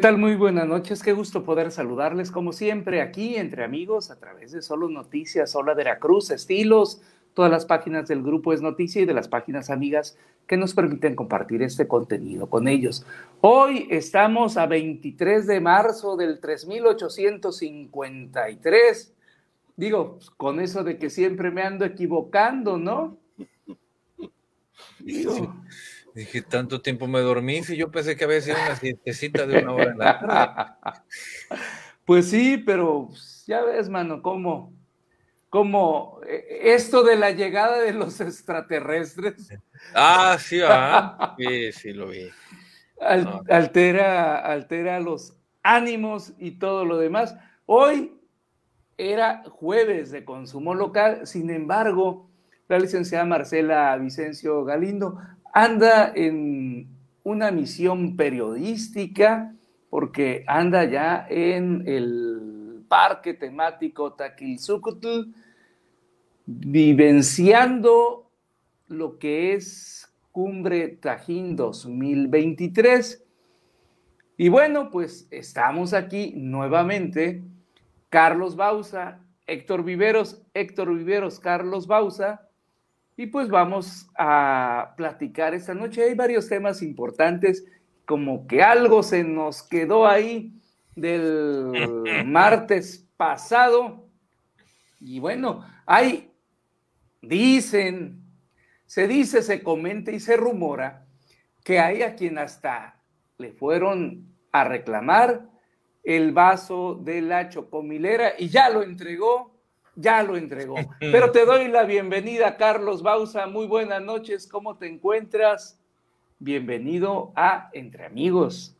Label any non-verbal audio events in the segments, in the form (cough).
tal? Muy buenas noches. Qué gusto poder saludarles como siempre aquí entre amigos a través de Solo Noticias, Sola Veracruz, Estilos, todas las páginas del grupo Es Noticia y de las páginas amigas que nos permiten compartir este contenido con ellos. Hoy estamos a 23 de marzo del 3853. Digo, pues, con eso de que siempre me ando equivocando, ¿no? (laughs) Dije, tanto tiempo me dormí, si yo pensé que había sido una (laughs) siestecita de una hora en la tarde. Pues sí, pero pues, ya ves, mano, como e, e, esto de la llegada de los extraterrestres. Ah, sí, ah, (laughs) sí, sí, lo vi. altera, altera los ánimos y todo lo demás. Hoy era jueves de consumo local, sin embargo, la licenciada Marcela Vicencio Galindo anda en una misión periodística, porque anda ya en el parque temático Taquilzucutl, vivenciando lo que es Cumbre Tajín 2023. Y bueno, pues estamos aquí nuevamente, Carlos Bausa, Héctor Viveros, Héctor Viveros, Carlos Bausa, y pues vamos a platicar esta noche. Hay varios temas importantes, como que algo se nos quedó ahí del (laughs) martes pasado. Y bueno, hay, dicen, se dice, se comenta y se rumora que hay a quien hasta le fueron a reclamar el vaso de la chocomilera y ya lo entregó ya lo entregó. (laughs) Pero te doy la bienvenida, Carlos Bausa. Muy buenas noches, ¿cómo te encuentras? Bienvenido a Entre Amigos.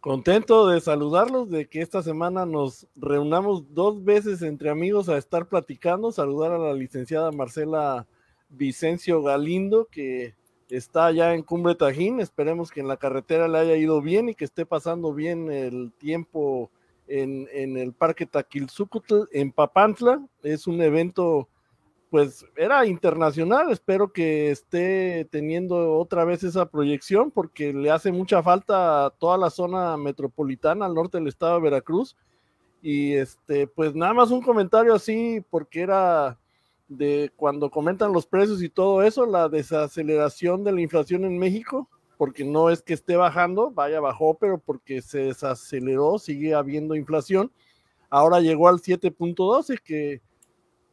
Contento de saludarlos, de que esta semana nos reunamos dos veces entre amigos a estar platicando, saludar a la licenciada Marcela Vicencio Galindo, que está allá en Cumbre Tajín. Esperemos que en la carretera le haya ido bien y que esté pasando bien el tiempo en, el Parque Taquilzúcutl, en Papantla. Es un evento, pues era internacional, espero que esté teniendo otra vez esa proyección porque le hace mucha falta a toda la zona metropolitana al norte del estado de Veracruz. Y este, pues nada más un comentario así, porque era de cuando comentan los precios y todo eso, la desaceleración de la inflación en México, porque no es que esté bajando, vaya, bajó, pero porque se desaceleró, sigue habiendo inflación. Ahora llegó al 7.12, que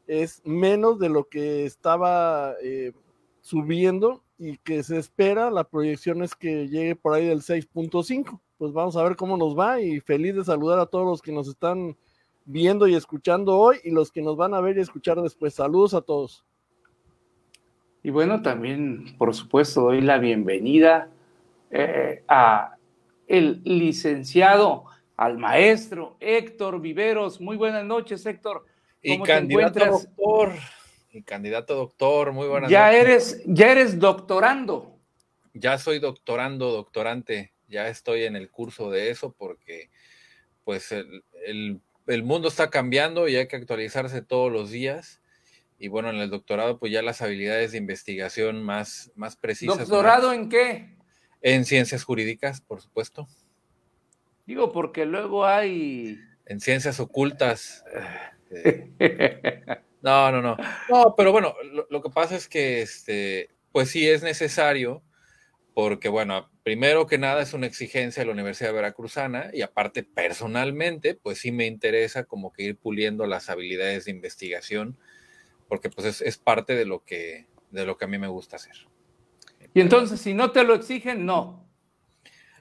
es menos de lo que estaba eh, subiendo y que se espera. La proyección es que llegue por ahí del 6.5. Pues vamos a ver cómo nos va y feliz de saludar a todos los que nos están viendo y escuchando hoy y los que nos van a ver y escuchar después. Saludos a todos. Y bueno, también, por supuesto, doy la bienvenida al eh, a el licenciado, al maestro Héctor Viveros. Muy buenas noches, Héctor. ¿Cómo y te encuentras? doctor. Y candidato doctor, muy buenas ya noches. Eres, ya eres doctorando. Ya soy doctorando, doctorante. Ya estoy en el curso de eso porque pues el mundo está cambiando y hay que actualizarse todos los días y bueno, en el doctorado pues ya las habilidades de investigación más, más precisas. ¿Doctorado en qué? En ciencias jurídicas, por supuesto. Digo, porque luego hay... En ciencias ocultas. (laughs) no, no, no. No, pero bueno, lo, lo que pasa es que este, pues sí es necesario porque bueno, primero que nada es una exigencia de la Universidad Veracruzana y aparte personalmente, pues sí me interesa como que ir puliendo las habilidades de investigación porque pues es, parte de lo, que, de lo que a mí me gusta hacer. Y entonces, si no te lo exigen, no.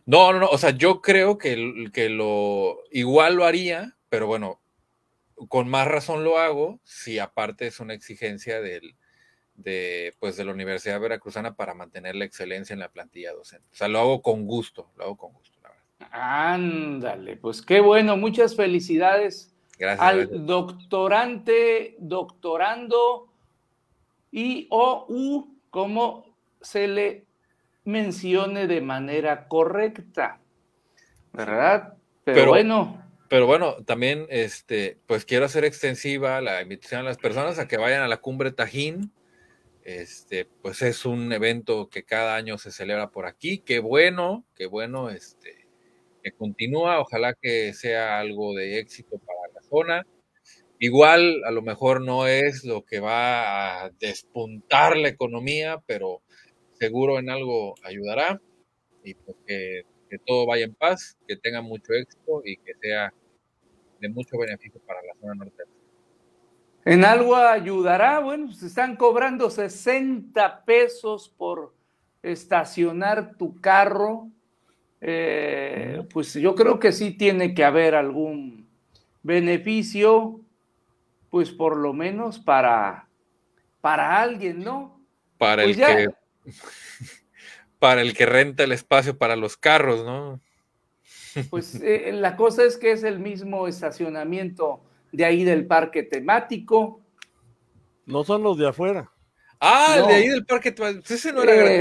No, no, no, o sea, yo creo que, que lo igual lo haría, pero bueno, con más razón lo hago si aparte es una exigencia del, de, pues, de la Universidad Veracruzana para mantener la excelencia en la plantilla docente. O sea, lo hago con gusto, lo hago con gusto, la verdad. Ándale, pues qué bueno, muchas felicidades al doctorante, doctorando y o u, como se le mencione de manera correcta. ¿Verdad? Pero, bueno. Pero bueno, también este, pues quiero hacer extensiva la invitación a las personas a que vayan a la cumbre Tajín. Este, pues es un evento que cada año se celebra por aquí. Qué bueno, qué bueno, este, que continúa. Ojalá que sea algo de éxito zona, Igual, a lo mejor no es lo que va a despuntar la economía, pero seguro en algo ayudará y pues que, todo vaya en paz, que tenga mucho éxito y que sea de mucho beneficio para la zona norte. En algo ayudará, bueno, se pues, están cobrando 60 pesos por estacionar tu carro, eh, pues yo creo que sí tiene que haber algún beneficio, pues por lo menos para, para alguien, ¿no? Para pues el que (laughs) para el que renta el espacio para los carros, ¿no? Pues eh, eh, la cosa es que es el mismo estacionamiento de ahí del parque temático. No son los de afuera. Ah, el de ahí del parque temático. Ese no era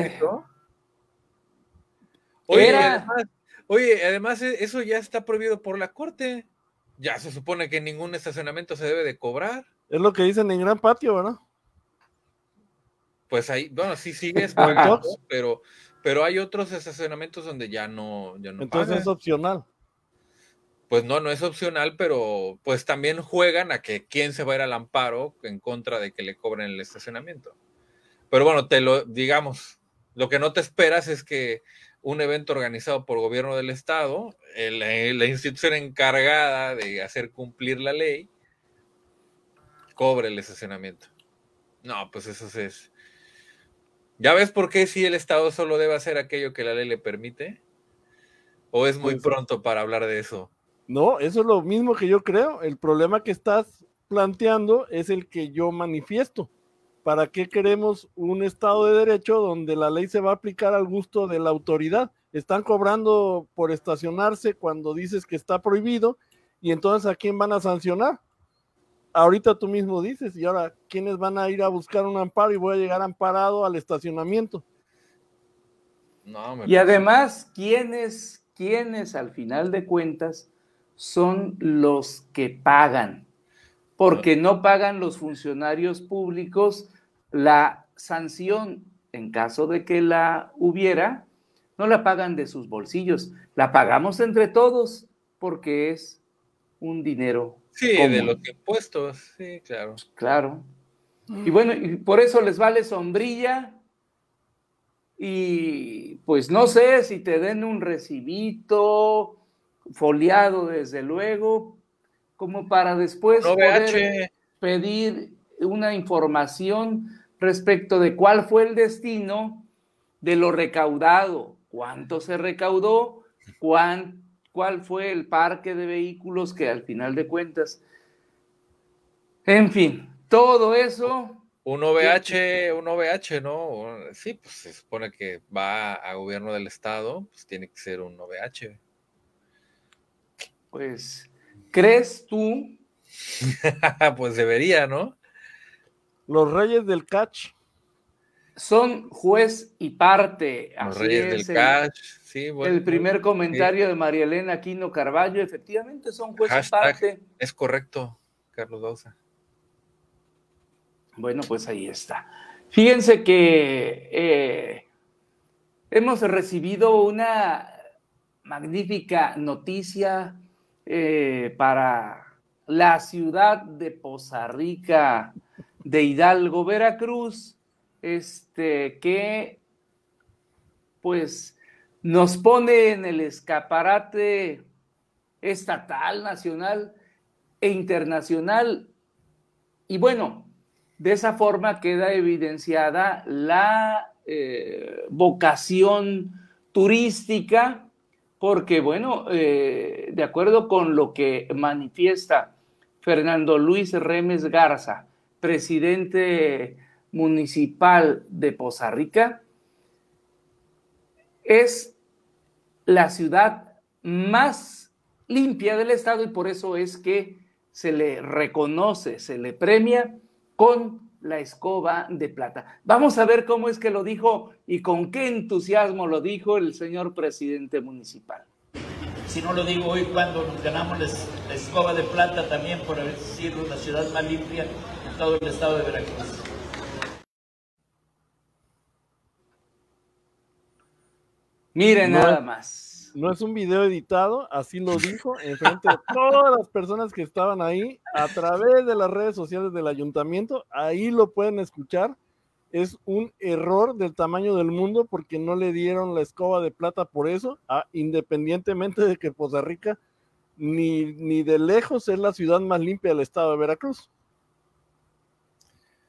eh, oye, además eso ya está prohibido por la corte. Ya se supone que ningún estacionamiento se debe de cobrar. Es lo que dicen en Gran Patio, ¿verdad? Pues ahí, bueno, sí sigues (laughs) pero, pero hay otros estacionamientos donde ya no, ya no Entonces es opcional. Pues no, no es opcional, pero pues también juegan a que quién se va a ir al amparo en contra de que le cobren el estacionamiento. Pero bueno, te lo digamos, lo que no te esperas es que un evento organizado por gobierno del Estado, eh, eh, la institución encargada de hacer cumplir la ley, cobre el estacionamiento. No, pues eso es. ¿Ya ves por qué si el Estado solo debe hacer aquello que la ley le permite? ¿O es muy pues pronto para hablar de eso? No, eso es lo mismo que yo creo. El problema que estás planteando es el que yo manifiesto. ¿Para qué queremos un Estado de Derecho donde la ley se va a aplicar al gusto de la autoridad? Están cobrando por estacionarse cuando dices que está prohibido y entonces a quién van a sancionar. Ahorita tú mismo dices, y ahora, ¿quiénes van a ir a buscar un amparo y voy a llegar amparado al estacionamiento? y pues, además, ¿quiénes, ¿quiénes al final de cuentas son los que pagan? Porque pues, no pagan los funcionarios públicos la sanción, en caso de que la hubiera, no la pagan de sus bolsillos, la pagamos entre todos porque es un dinero. Sí, de los impuestos, sí, claro. Claro. Mm. Y bueno, y por eso les vale sombrilla y pues no sé si te den un recibito foliado desde luego, como para después poder pedir una información respecto de cuál fue el destino de lo recaudado, cuánto se recaudó, cuál fue el parque de vehículos que al final de cuentas, en fin, todo eso. Un OVH, un OVH, ¿no? Sí, pues se supone que va a gobierno del estado, pues tiene que ser un OVH. Pues, ¿crees tú? (laughs) pues debería, ¿no? Los Reyes del Catch. Son juez y parte. Los Reyes del Catch. Sí, bueno, el primer comentario de María Elena Aquino Carballo. Efectivamente, son juez y parte. Es correcto, Carlos Bausa. Bueno, pues ahí está. Fíjense que eh, hemos recibido una magnífica noticia eh, para la ciudad de Poza Rica, de Hidalgo, Veracruz, este, que pues nos pone en el escaparate estatal, nacional e internacional. Y bueno, de esa forma queda evidenciada la eh, vocación turística, porque bueno, eh, de acuerdo con lo que manifiesta Fernando Luis Remes Garza, presidente municipal de Poza Rica, es la ciudad más limpia del estado y por eso es que se le reconoce, se le premia con la escoba de plata. Vamos a ver cómo es que lo dijo y con qué entusiasmo lo dijo el señor presidente municipal si no lo digo hoy, cuando nos ganamos la escoba de plata también por haber sido la ciudad más limpia en todo el estado de Veracruz. Miren nada más. No es un video editado, así lo dijo en frente a todas las personas que estaban ahí a través de las redes sociales del ayuntamiento. Ahí lo pueden escuchar es un error del tamaño del mundo porque no le dieron la escoba de plata por eso, a, independientemente de que Costa Rica ni, ni de lejos es la ciudad más limpia del estado de Veracruz.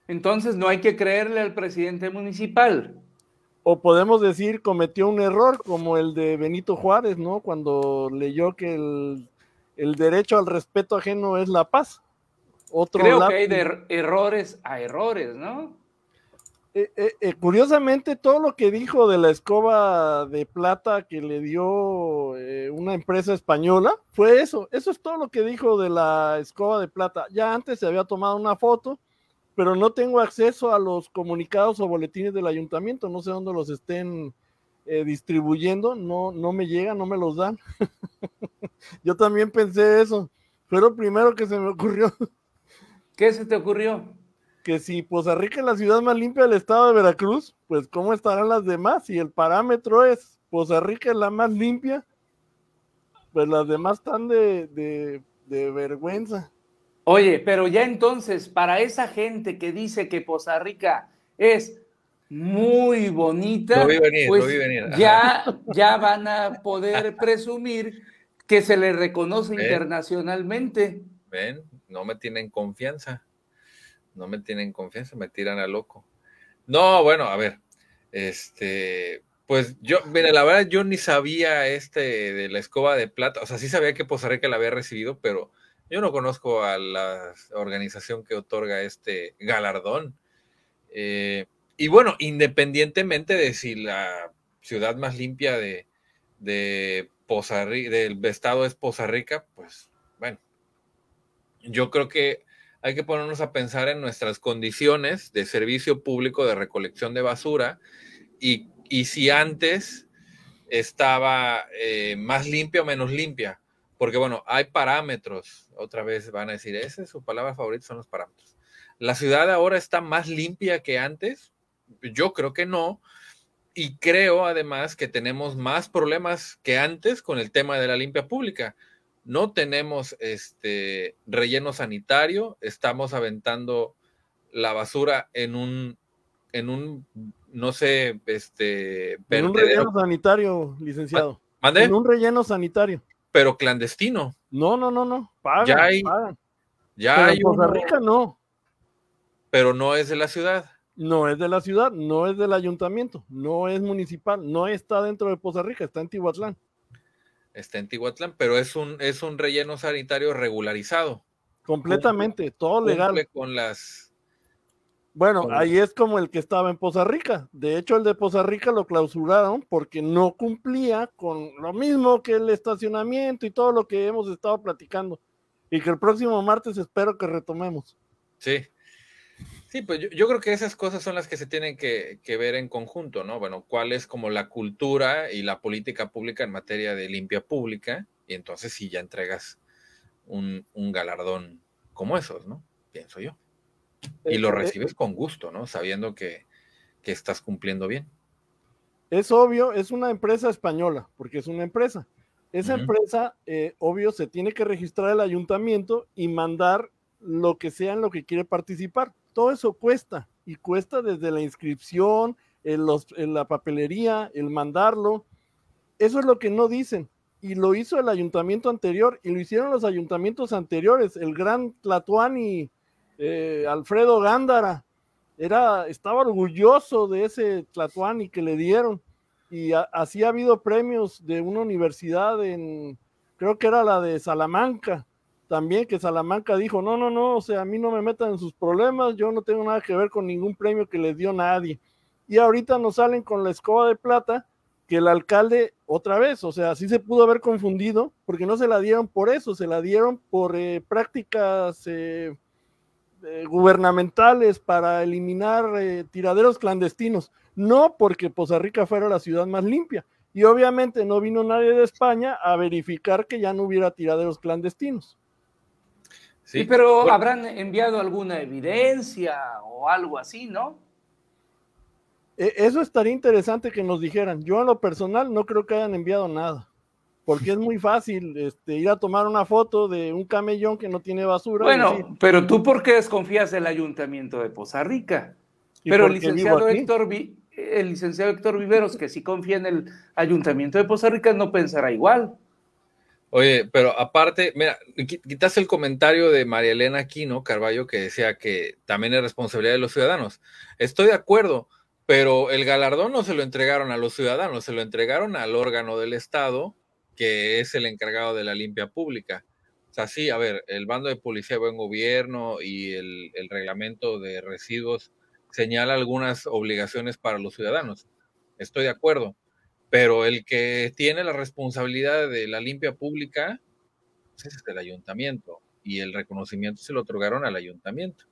Entonces no hay que creerle al presidente municipal. O podemos decir cometió un error como el de Benito Juárez, ¿no? Cuando leyó que el, derecho al respeto ajeno es la paz. Otro Creo que hay de er-, errores a errores, ¿no? Eh, eh, eh, curiosamente, todo lo que dijo de la escoba de plata que le dio una empresa española fue eso. Eso es todo lo que dijo de la escoba de plata. Ya antes se había tomado una foto, pero no tengo acceso a los comunicados o boletines del ayuntamiento. No sé dónde los estén distribuyendo. No, no me llegan, no me los dan. (laughs) Yo también pensé eso. pero primero que se me ocurrió. ¿Qué se te ocurrió? que si Poza Rica es la ciudad más limpia del estado de Veracruz, pues ¿cómo estarán las demás? Si el parámetro es Poza Rica es la más limpia, pues las demás están de, vergüenza. Oye, pero ya entonces, para esa gente que dice que Poza Rica es muy bonita, pues, ya, ya van a poder (laughs) presumir que se le reconoce internacionalmente. Ven, no me tienen confianza no me tienen confianza, me tiran a loco. No, bueno, a ver, este, pues yo, mira, la verdad yo ni sabía este de la escoba de plata, o sea, sí sabía que Poza Rica la había recibido, pero yo no conozco a la organización que otorga este galardón. Eh, y bueno, independientemente de si la ciudad más limpia de, de del estado es Poza Rica, pues bueno, yo creo que hay que ponernos a pensar en nuestras condiciones de servicio público de recolección de basura y, si antes estaba eh, más limpia o menos limpia. Porque bueno, hay parámetros. Otra vez van a decir, esa es su palabra favorita, son los parámetros. ¿La ciudad ahora está más limpia que antes? Yo creo que no. Y creo además que tenemos más problemas que antes con el tema de la limpia pública. No tenemos este relleno sanitario, estamos aventando la basura en un, en un, no sé, este. En un relleno sanitario, licenciado. ¿Mande? En un relleno sanitario. Pero clandestino. No, no, no, no. Pagan, ya hay. Ya hay en Poza Rica no. Pero no es de la ciudad. No es de la ciudad, no es del ayuntamiento, no es municipal, no está dentro de Poza Rica, está en Tihuatlán está en Tihuatlán, pero es un, es un relleno sanitario regularizado. Completamente, todo legal. con las. Bueno, ahí es como el que estaba en Poza Rica. De hecho, el de Poza Rica lo clausuraron porque no cumplía con lo mismo que el estacionamiento y todo lo que hemos estado platicando. Y que el próximo martes espero que retomemos. Sí, Sí, pues yo, creo que esas cosas son las que se tienen que, ver en conjunto, ¿no? Bueno, cuál es como la cultura y la política pública en materia de limpia pública, y entonces si ya entregas un, galardón como esos, ¿no? Pienso yo. Y lo eh, recibes con gusto, ¿no? Sabiendo que, estás cumpliendo bien. Es obvio, es una empresa española, porque es una empresa. Esa empresa, eh, obvio, se tiene que registrar el ayuntamiento y mandar lo que sea en lo que quiere participar todo eso cuesta y cuesta desde la inscripción, en la papelería, el mandarlo. Eso es lo que no dicen. Y lo hizo el ayuntamiento anterior y lo hicieron los ayuntamientos anteriores. El gran Tlatuani, eh, Alfredo Gándara, era, estaba orgulloso de ese Tlatuani que le dieron. Y así ha habido premios de una universidad en, creo que era la de Salamanca, también que Salamanca dijo, no, no, no, o sea, a mí no me metan en sus problemas, yo no tengo nada que ver con ningún premio que les dio nadie. Y ahorita nos salen con la escoba de plata que el alcalde otra vez, o sea, sí se pudo haber confundido, porque no se la dieron por eso, se la dieron por eh, prácticas eh, eh, gubernamentales para eliminar tiraderos clandestinos, no porque Poza Rica fuera la ciudad más limpia. Y obviamente no vino nadie de España a verificar que ya no hubiera tiraderos clandestinos. Sí, pero habrán enviado alguna evidencia o algo así, ¿no? E, eso estaría interesante que nos dijeran. Yo en lo personal no creo que hayan enviado nada porque es muy fácil este, ir a tomar una foto de un camellón que no tiene basura. Bueno, pero tú por qué desconfías del ayuntamiento de Poza Rica. Pero el licenciado, Héctor, el licenciado Héctor Viveros, que sí confía en el ayuntamiento de Poza Rica, no pensará igual. Oye, pero aparte, mira, quitas el comentario de María Elena Aquino Carballo que decía que también es responsabilidad de los ciudadanos. Estoy de acuerdo, pero el galardón no se lo entregaron a los ciudadanos, se lo entregaron al órgano del Estado, que es el encargado de la limpia pública. O sea, sí, a ver, el bando de policía de buen gobierno y el reglamento de residuos señala algunas obligaciones para los ciudadanos. Estoy de acuerdo, pero el que tiene la responsabilidad de la limpia pública pues, es el ayuntamiento y el reconocimiento se lo otorgaron al ayuntamiento.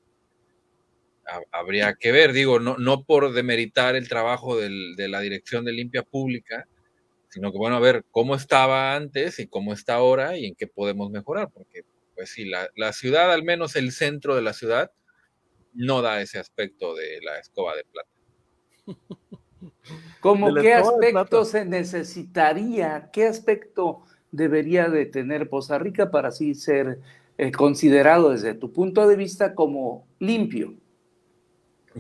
Habría que ver, digo, no, no por demeritar el trabajo de la Dirección de Limpia Pública, sino que, bueno, a ver cómo estaba antes y cómo está ahora y en qué podemos mejorar, porque, pues sí, la, la ciudad, al menos el centro de la ciudad, no da ese aspecto de la escoba de plata. (laughs) ¿Cómo qué aspecto se necesitaría, qué aspecto debería de tener Poza Rica para así ser eh, considerado desde tu punto de vista como limpio?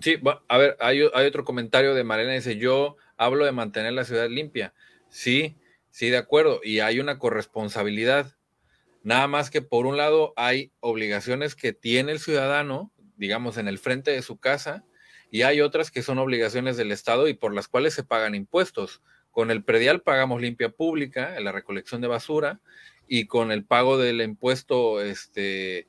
Sí, a ver, hay, hay otro comentario de Marena, dice, yo hablo de mantener la ciudad limpia. Sí, sí, de acuerdo, y hay una corresponsabilidad. Nada más que por un lado hay obligaciones que tiene el ciudadano, digamos, en el frente de su casa, y hay otras que son obligaciones del Estado y por las cuales se pagan impuestos. Con el predial pagamos limpia pública, la recolección de basura, y con el pago del impuesto, este,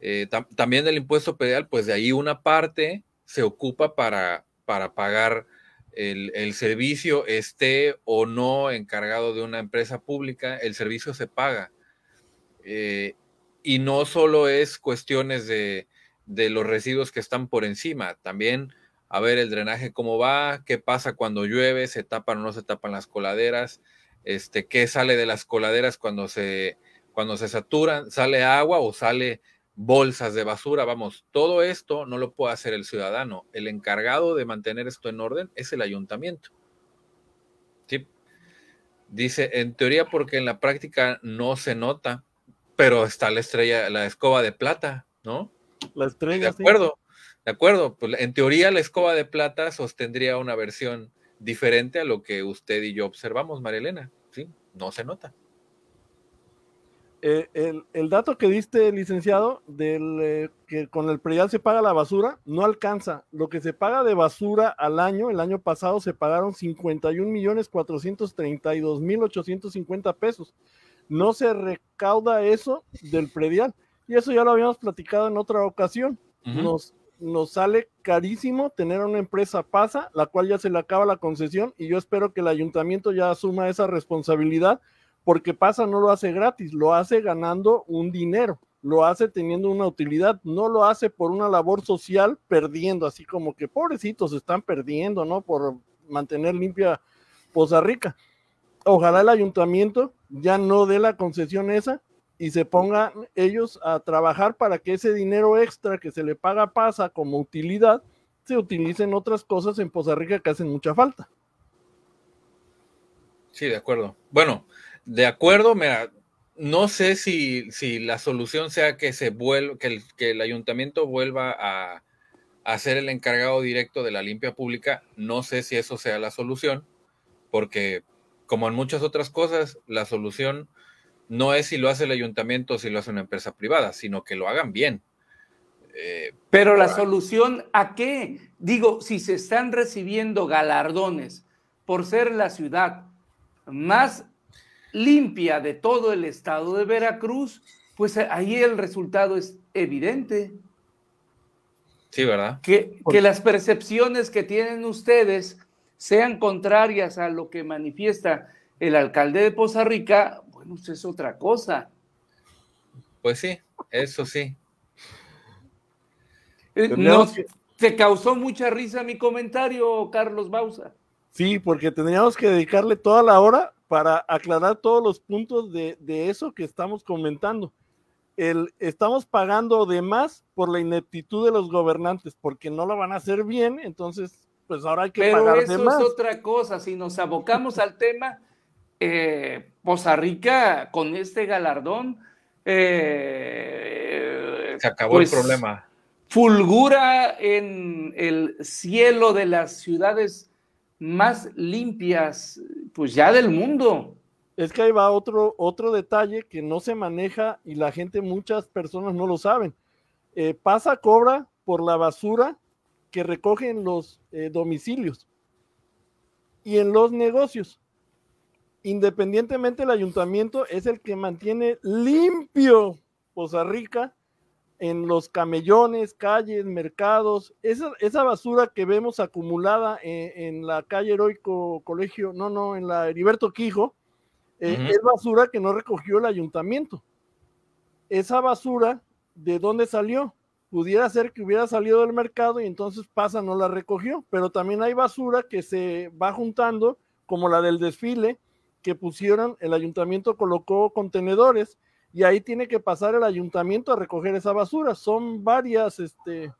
eh, también del impuesto predial, pues de ahí una parte se ocupa para, para pagar el, servicio, esté o no encargado de una empresa pública, el servicio se paga. Eh, y no solo es cuestiones de, de los residuos que están por encima. También a ver el drenaje cómo va, qué pasa cuando llueve, se tapan o no se tapan las coladeras, este, qué sale de las coladeras cuando se, cuando se saturan, sale agua o sale bolsas de basura, vamos, todo esto no lo puede hacer el ciudadano. El encargado de mantener esto en orden es el ayuntamiento. Dice, en teoría porque en la práctica no se nota, pero está la estrella, la escoba de plata, ¿no? De acuerdo, de acuerdo. Pues, en teoría, la escoba de plata sostendría una versión diferente a lo que usted y yo observamos, Marilena. Sí, no se nota. Eh, el, dato que diste, licenciado, del eh, que con el predial se paga la basura, no alcanza. Lo que se paga de basura al año, el año pasado se pagaron 51 millones 432 mil 850 pesos. No se recauda eso del predial y eso ya lo habíamos platicado en otra ocasión. nos, nos sale carísimo tener una empresa pasa, la cual ya se le acaba la concesión y yo espero que el ayuntamiento ya asuma esa responsabilidad porque pasa no lo hace gratis, lo hace ganando un dinero, lo hace teniendo una utilidad, no lo hace por una labor social perdiendo, así como que pobrecitos están perdiendo, ¿no? Por mantener limpia Poza Rica. Ojalá el ayuntamiento ya no dé la concesión esa y se pongan ellos a trabajar para que ese dinero extra que se le paga PASA como utilidad se utilicen otras cosas en Poza Rica que hacen mucha falta. Sí, de acuerdo. Bueno, de acuerdo, mira, no sé si, si la solución sea que se vuelva, que el, que el ayuntamiento vuelva a, a, ser el encargado directo de la limpia pública. No sé si eso sea la solución, porque como en muchas otras cosas, la solución no es si lo hace el ayuntamiento o si lo hace una empresa privada, sino que lo hagan bien. Eh, Pero la solución a qué? Digo, si se están recibiendo galardones por ser la ciudad más limpia de todo el estado de Veracruz, pues ahí el resultado es evidente. Sí, ¿verdad? Que, que, las percepciones que tienen ustedes sean contrarias a lo que manifiesta el alcalde de Poza Rica, es otra cosa. Pues sí, eso sí. Eh, no, te causó mucha risa mi comentario, Carlos Bausa. Sí, porque tendríamos que dedicarle toda la hora para aclarar todos los puntos de, eso que estamos comentando. El, estamos pagando de más por la ineptitud de los gobernantes, porque no lo van a hacer bien, entonces pues ahora hay que pagar de más. Pero eso es otra cosa, si nos abocamos al tema eh, Poza Rica con este galardón. Eh, se acabó el pues, problema. Fulgura en el cielo de las ciudades más limpias, pues ya del mundo. Es que ahí va otro, otro detalle que no se maneja y la gente, muchas personas no lo saben. Eh, pasa cobra por la basura que recogen los eh, domicilios y en los negocios independientemente el ayuntamiento es el que mantiene limpio Poza Rica en los camellones, calles, mercados, esa, basura que vemos acumulada e, en, la calle Heroico Colegio, no, no, en la Heriberto Quijo, eh, es basura que no recogió el ayuntamiento. Esa basura, ¿de dónde salió? Pudiera ser que hubiera salido del mercado y entonces pasa, no la recogió, pero también hay basura que se va juntando, como la del desfile, que pusieron, el ayuntamiento colocó contenedores y ahí tiene que pasar el ayuntamiento a recoger esa basura. Son varias, este,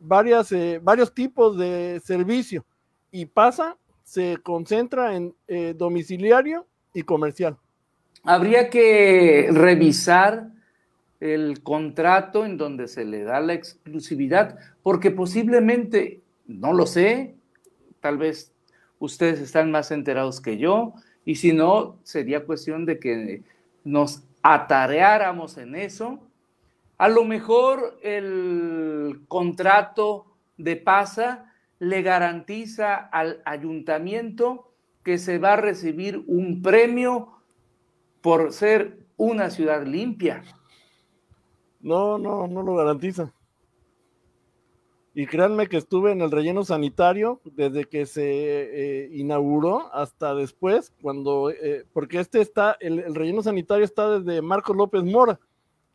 varias, eh, varios tipos de servicio y pasa, se concentra en eh, domiciliario y comercial. Habría que revisar el contrato en donde se le da la exclusividad, porque posiblemente, no lo sé, tal vez ustedes están más enterados que yo, y si no, sería cuestión de que nos atareáramos en eso. A lo mejor el contrato de PASA le garantiza al ayuntamiento que se va a recibir un premio por ser una ciudad limpia. No, no, no lo garantiza. Y créanme que estuve en el relleno sanitario desde que se eh, inauguró hasta después, cuando, eh, porque este está, el, relleno sanitario está desde Marcos López Mora.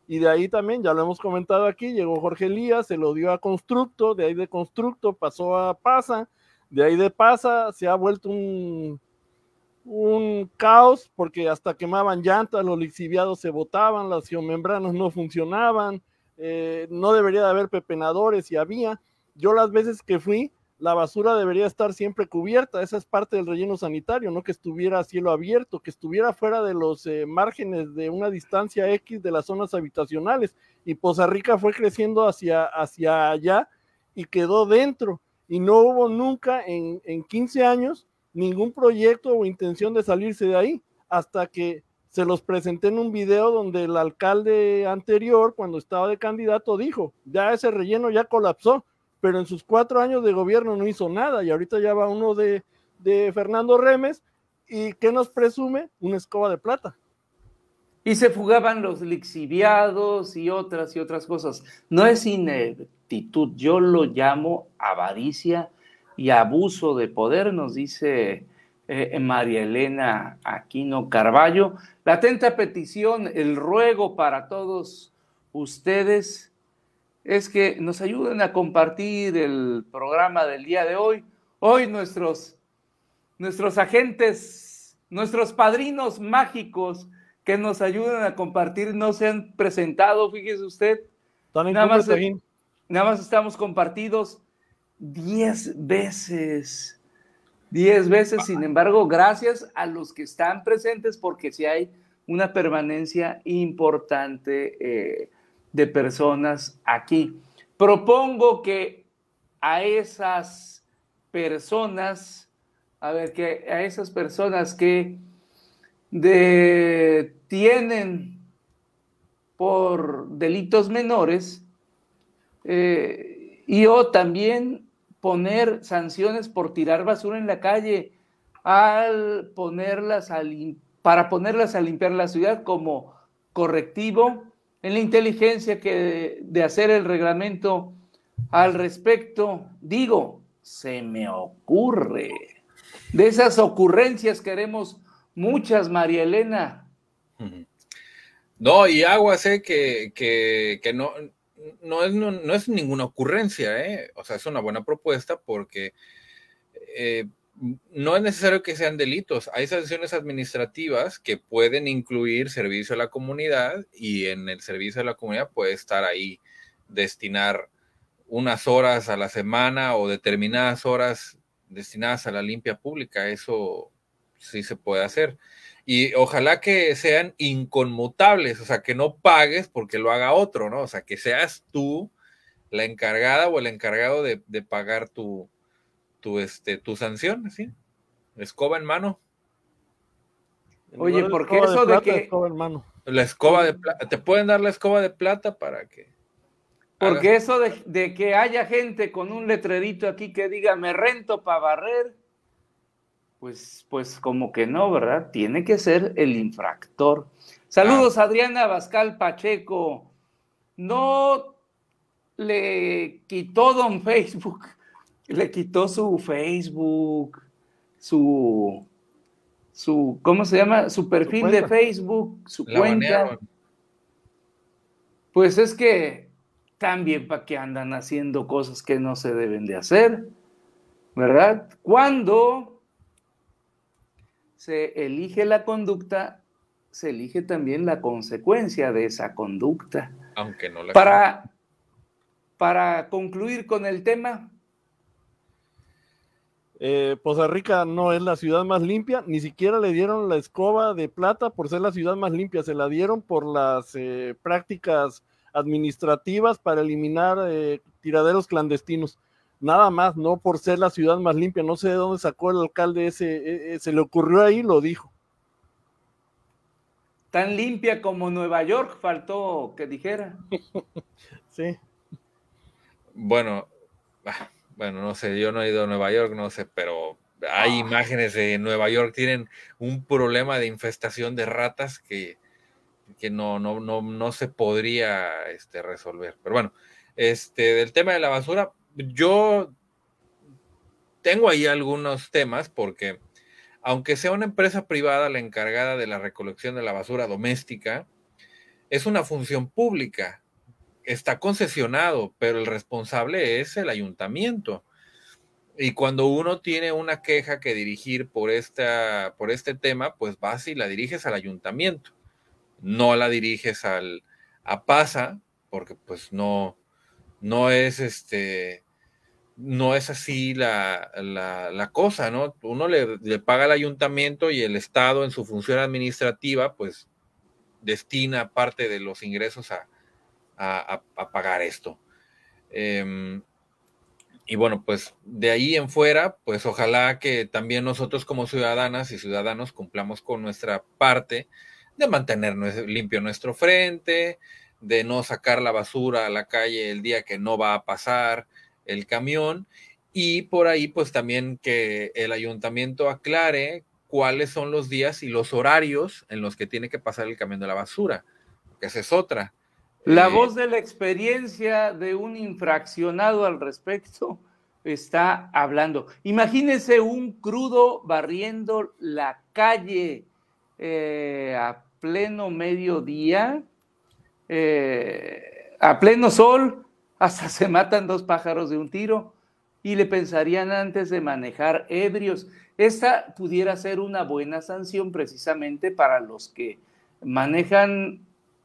Y de ahí también, ya lo hemos comentado aquí, llegó Jorge Elías, se lo dio a Constructo, de ahí de Constructo pasó a Pasa, de ahí de Pasa se ha vuelto un, un caos porque hasta quemaban llantas, los lixiviados se botaban, las geomembranas no funcionaban, eh, no debería de haber pepenadores y había yo las veces que fui, la basura debería estar siempre cubierta, esa es parte del relleno sanitario, no que estuviera a cielo abierto, que estuviera fuera de los eh, márgenes de una distancia X de las zonas habitacionales. Y Poza Rica fue creciendo hacia, hacia allá y quedó dentro. Y no hubo nunca en, en 15 años ningún proyecto o intención de salirse de ahí, hasta que se los presenté en un video donde el alcalde anterior, cuando estaba de candidato, dijo, ya ese relleno ya colapsó, pero en sus cuatro años de gobierno no hizo nada y ahorita ya va uno de, Fernando Remes y ¿qué nos presume? Una escoba de plata. Y se fugaban los lixiviados y otras y otras cosas. No es ineptitud, yo lo llamo avaricia y abuso de poder, nos dice eh, María Elena Aquino Carballo. La atenta petición, el ruego para todos ustedes es que nos ayuden a compartir el programa del día de hoy. Hoy nuestros, nuestros agentes, nuestros padrinos mágicos que nos ayudan a compartir no se han presentado, fíjese usted. Nada más, nada más estamos compartidos diez veces. diez veces, sin embargo, gracias a los que están presentes, porque si hay una permanencia importante eh, de personas aquí. Propongo que a esas personas, a ver, que a esas personas que detienen tienen por delitos menores, eh, y o también poner sanciones por tirar basura en la calle, al ponerlas para ponerlas a limpiar la ciudad como correctivo en la inteligencia que de hacer el reglamento al respecto, digo, se me ocurre. De esas ocurrencias queremos muchas, María Elena. No, y aguas, sé eh, que, que, no, no, es, no, es ninguna ocurrencia, eh. o sea, es una buena propuesta porque eh, no es necesario que sean delitos. Hay sanciones administrativas que pueden incluir servicio a la comunidad y en el servicio a la comunidad puede estar ahí destinar unas horas a la semana o determinadas horas destinadas a la limpia pública. Eso sí se puede hacer. Y ojalá que sean inconmutables, o sea, que no pagues porque lo haga otro, ¿no? O sea, que seas tú la encargada o el encargado de, de pagar tu, tu, este, tu sanción, ¿sí? Escoba en mano. Oye, ¿por qué eso de, que... Escoba en La escoba de plata, te pueden dar la escoba de plata para que... Porque eso de, que haya gente con un letrerito aquí que diga, me rento para barrer, pues, pues como que no, ¿verdad? Tiene que ser el infractor. Saludos, Adriana Bascal Pacheco. No le quitó don Facebook le quitó su Facebook, su, su ¿cómo se llama? Su perfil de Facebook, su cuenta. Pues es que también para que andan haciendo cosas que no se deben de hacer, ¿verdad? Cuando se elige la conducta, se elige también la consecuencia de esa conducta. Aunque no la para, para concluir con el tema, eh, Poza Rica no es la ciudad más limpia, ni siquiera le dieron la escoba de plata por ser la ciudad más limpia, se la dieron por las eh, prácticas administrativas para eliminar eh, tiraderos clandestinos. Nada más, no por ser la ciudad más limpia, no sé de dónde sacó el alcalde ese, e, e, se le ocurrió ahí, lo dijo. Tan limpia como Nueva York, faltó que dijera. (laughs) sí. Bueno, ah, bueno, no sé, yo no he ido a Nueva York, no sé, pero hay ah. imágenes de Nueva York, tienen un problema de infestación de ratas que, no, se podría este, resolver. Pero bueno, este, del tema de la basura, yo tengo ahí algunos temas porque aunque sea una empresa privada la encargada de la recolección de la basura doméstica, es una función pública está concesionado, pero el responsable es el ayuntamiento. Y cuando uno tiene una queja que dirigir por, esta, por este tema, pues vas y la diriges al ayuntamiento, no la diriges al, a PASA, porque pues no, no es este, no es así la, la, cosa, ¿no? Uno le, le, paga al ayuntamiento y el Estado en su función administrativa, pues destina parte de los ingresos a, a, pagar esto. Em, y bueno, pues de ahí en fuera, pues ojalá que también nosotros como ciudadanas y ciudadanos cumplamos con nuestra parte de mantener limpio nuestro frente, de no sacar la basura a la calle el día que no va a pasar el camión y por ahí pues también que el ayuntamiento aclare cuáles son los días y los horarios en los que tiene que pasar el camión de la basura, que esa es otra. La eh, voz de la experiencia de un infraccionado al respecto está hablando. Imagínense un crudo barriendo la calle eh, a pleno mediodía, eh, a pleno sol, hasta se matan dos pájaros de un tiro y le pensarían antes de manejar ebrios. Esta pudiera ser una buena sanción precisamente para los que manejan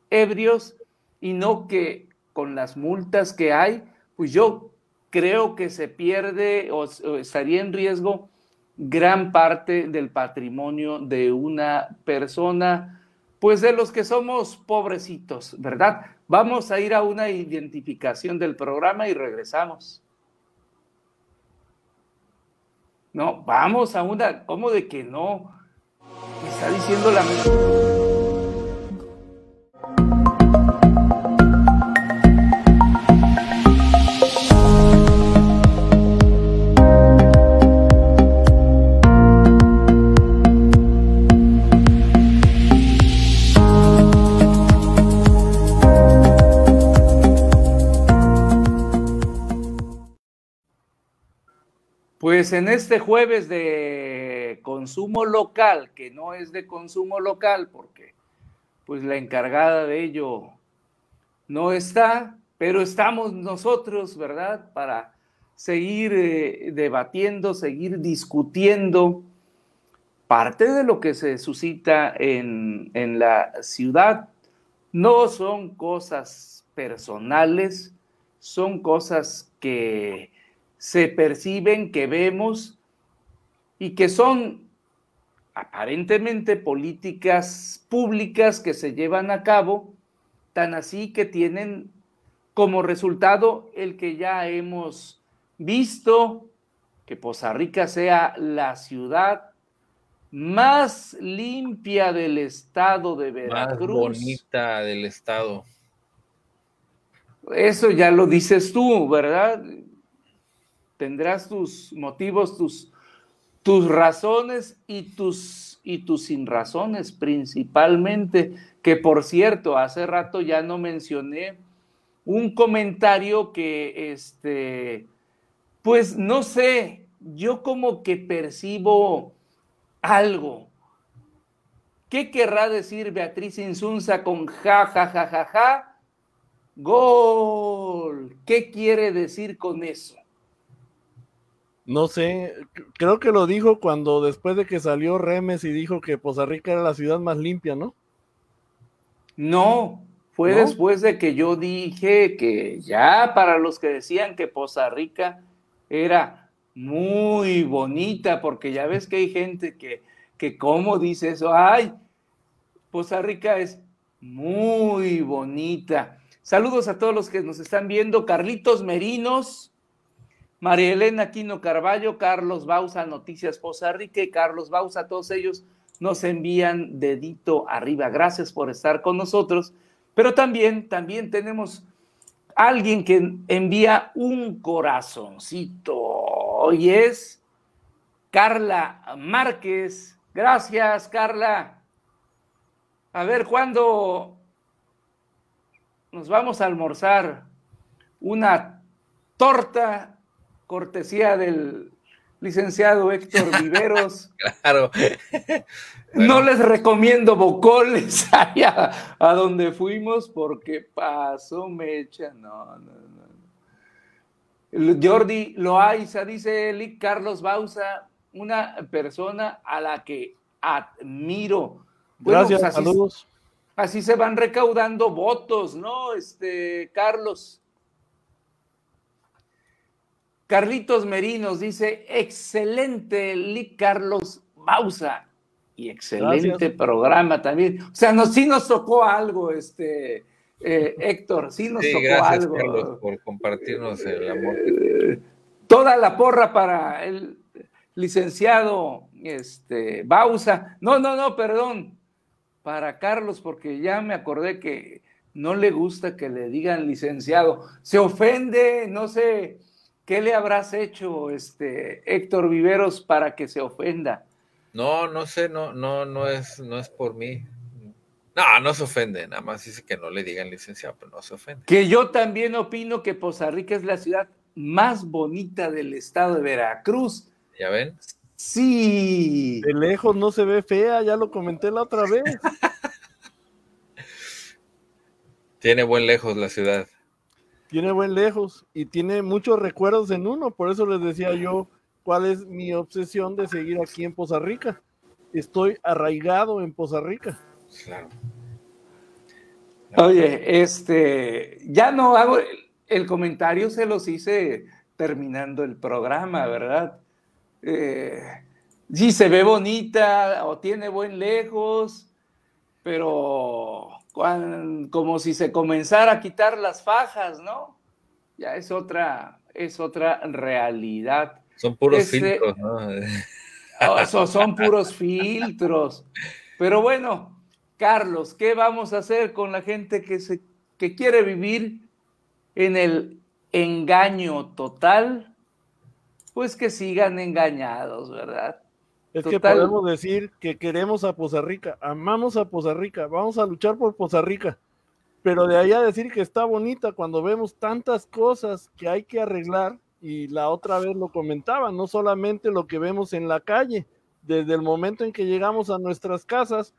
ebrios y no que con las multas que hay, pues yo creo que se pierde o, estaría en riesgo gran parte del patrimonio de una persona, pues de los que somos pobrecitos, ¿verdad? Vamos a ir a una identificación del programa y regresamos. No, vamos a una, ¿cómo de que no? Me está diciendo la misma. Pues en este jueves de consumo local, que no es de consumo local porque pues la encargada de ello no está, pero estamos nosotros, ¿verdad? Para seguir eh, debatiendo, seguir discutiendo parte de lo que se suscita en, en la ciudad. No son cosas personales, son cosas que se perciben, que vemos y que son aparentemente políticas públicas que se llevan a cabo, tan así que tienen como resultado el que ya hemos visto, que Poza Rica sea la ciudad más limpia del estado de Veracruz. Más bonita del estado. Eso ya lo dices tú, ¿verdad? tendrás tus motivos, tus, tus razones y tus, y tus sinrazones principalmente, que por cierto, hace rato ya no mencioné un comentario que, este, pues no sé, yo como que percibo algo. ¿Qué querrá decir Beatriz Insunza con ja, Gol. ¿Qué quiere decir con eso? No sé, creo que lo dijo cuando después de que salió Remes y dijo que Poza Rica era la ciudad más limpia, ¿no? No, fue después de que yo dije que ya para los que decían que Poza Rica era muy bonita, porque ya ves que hay gente que, que cómo dice eso, ay, Poza Rica es muy bonita. Saludos a todos los que nos están viendo, Carlitos Merinos. María Elena Quino Carballo, Carlos Bausa, Noticias Poza rique, Carlos Bausa, todos ellos nos envían dedito arriba. Gracias por estar con nosotros. Pero también, también tenemos alguien que envía un corazoncito. Hoy es Carla Márquez. Gracias, Carla. A ver, ¿cuándo nos vamos a almorzar? Una torta cortesía del licenciado Héctor Viveros. (laughs) claro. No les recomiendo bocoles allá (laughs) a donde fuimos porque pasó mecha. No, no, no. Jordi Loaiza dice Carlos Bausa, una persona a la que admiro. Gracias, pues saludos. Así se van recaudando votos, ¿no? Este, Carlos. Carlitos Merinos dice, excelente, Lee Carlos Bausa. Y excelente programa también. O sea, sí nos tocó algo, este, eh, Héctor, sí nos tocó algo. Carlos, por compartirnos el amor. Eh, toda la porra para el licenciado este, Bausa. No, no, no, perdón. Para Carlos, porque ya me acordé que no le gusta que le digan licenciado. Se ofende, no sé, ¿Qué le habrás hecho, este, Héctor Viveros, para que se ofenda? No, no sé, no, no, no es, no es por mí. No, no se ofende, nada más dice que no le digan licenciado, pero no se ofende. Que yo también opino que Poza Rica es la ciudad más bonita del estado de Veracruz. ¿Ya ven? Sí. De lejos no se ve fea, ya lo comenté la otra vez. (laughs) Tiene buen lejos la ciudad tiene buen lejos y tiene muchos recuerdos en uno. Por eso les decía yo cuál es mi obsesión de seguir aquí en Poza Rica. Estoy arraigado en Poza Rica. Claro. Oye, este, ya no hago el comentario, se los hice terminando el programa, ¿verdad? Eh, sí, se ve bonita o tiene buen lejos, pero como si se comenzara a quitar las fajas, ¿no? Ya es otra, es otra realidad. Son puros este, filtros, ¿no? Oh, son, puros filtros. Pero bueno, Carlos, ¿qué vamos a hacer con la gente que, se, que quiere vivir en el engaño total? Pues que sigan engañados, ¿verdad? Es que podemos decir que queremos a Poza Rica, amamos a Poza Rica, vamos a luchar por Poza Rica. Pero de ahí a decir que está bonita cuando vemos tantas cosas que hay que arreglar, y la otra vez lo comentaba, no solamente lo que vemos en la calle, desde el momento en que llegamos a nuestras casas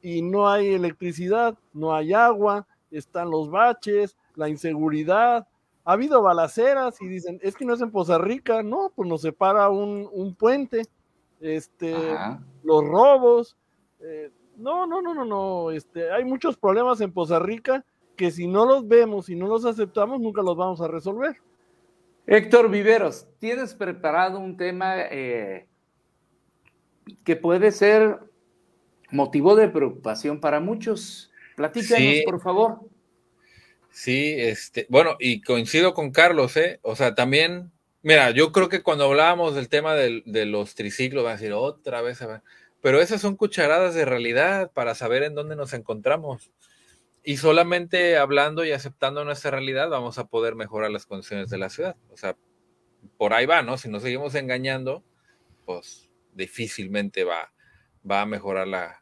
y no hay electricidad, no hay agua, están los baches, la inseguridad, ha habido balaceras y dicen, es que no es en Poza Rica, no, pues nos separa un puente este, los robos. no, no, no, no, no. Este, hay muchos problemas en Poza Rica que si no los vemos y no los aceptamos, nunca los vamos a resolver. Héctor Viveros, tienes preparado un tema que puede ser motivo de preocupación para muchos. Platícanos, por favor. Sí, este, bueno, y coincido con Carlos, ¿eh? O sea, también Mira, yo creo que cuando hablábamos del tema de, los triciclos, va a decir otra vez, pero esas son cucharadas de realidad para saber en dónde nos encontramos. Y solamente hablando y aceptando nuestra realidad vamos a poder mejorar las condiciones de la ciudad. O sea, por ahí va, ¿no? Si nos seguimos engañando, pues difícilmente va, va a mejorar la,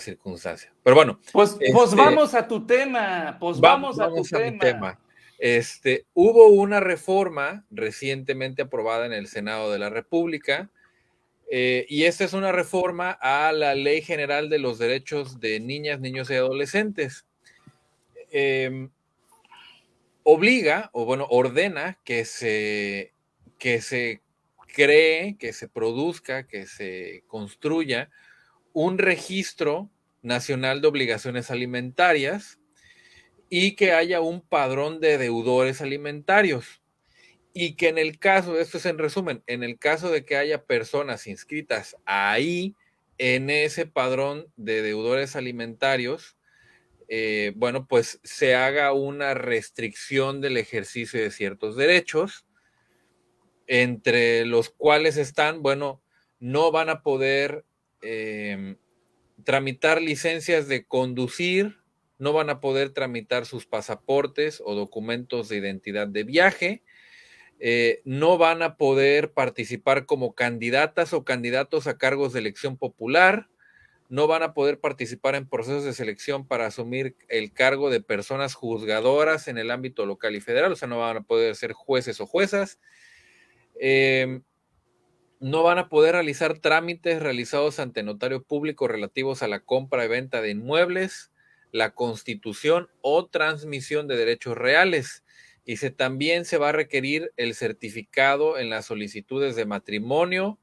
circunstancia. Pero bueno. Pues, pues este vamos a tu tema, pues vamos, a, tu, tema. Este, hubo una reforma recientemente aprobada en el Senado de la República eh, y esta es una reforma a la Ley General de los Derechos de Niñas, Niños y Adolescentes. Em, obliga, o bueno, ordena que que se cree, que se produzca, que se construya un registro nacional de obligaciones alimentarias y que haya un padrón de deudores alimentarios. Y que en el caso, esto es en resumen, en el caso de que haya personas inscritas ahí en ese padrón de deudores alimentarios, eh, bueno, pues se haga una restricción del ejercicio de ciertos derechos, entre los cuales están, bueno, no van a poder eh, tramitar licencias de conducir, no van a poder tramitar sus pasaportes o documentos de identidad de viaje, eh, no van a poder participar como candidatas o candidatos a cargos de elección popular, no van a poder participar en procesos de selección para asumir el cargo de personas juzgadoras en el ámbito local y federal, o sea, no van a poder ser jueces o juezas. Em, no van a poder realizar trámites realizados ante notario público relativos a la compra y venta de inmuebles la constitución o transmisión de derechos reales. se también se va a requerir el certificado en las solicitudes de matrimonio,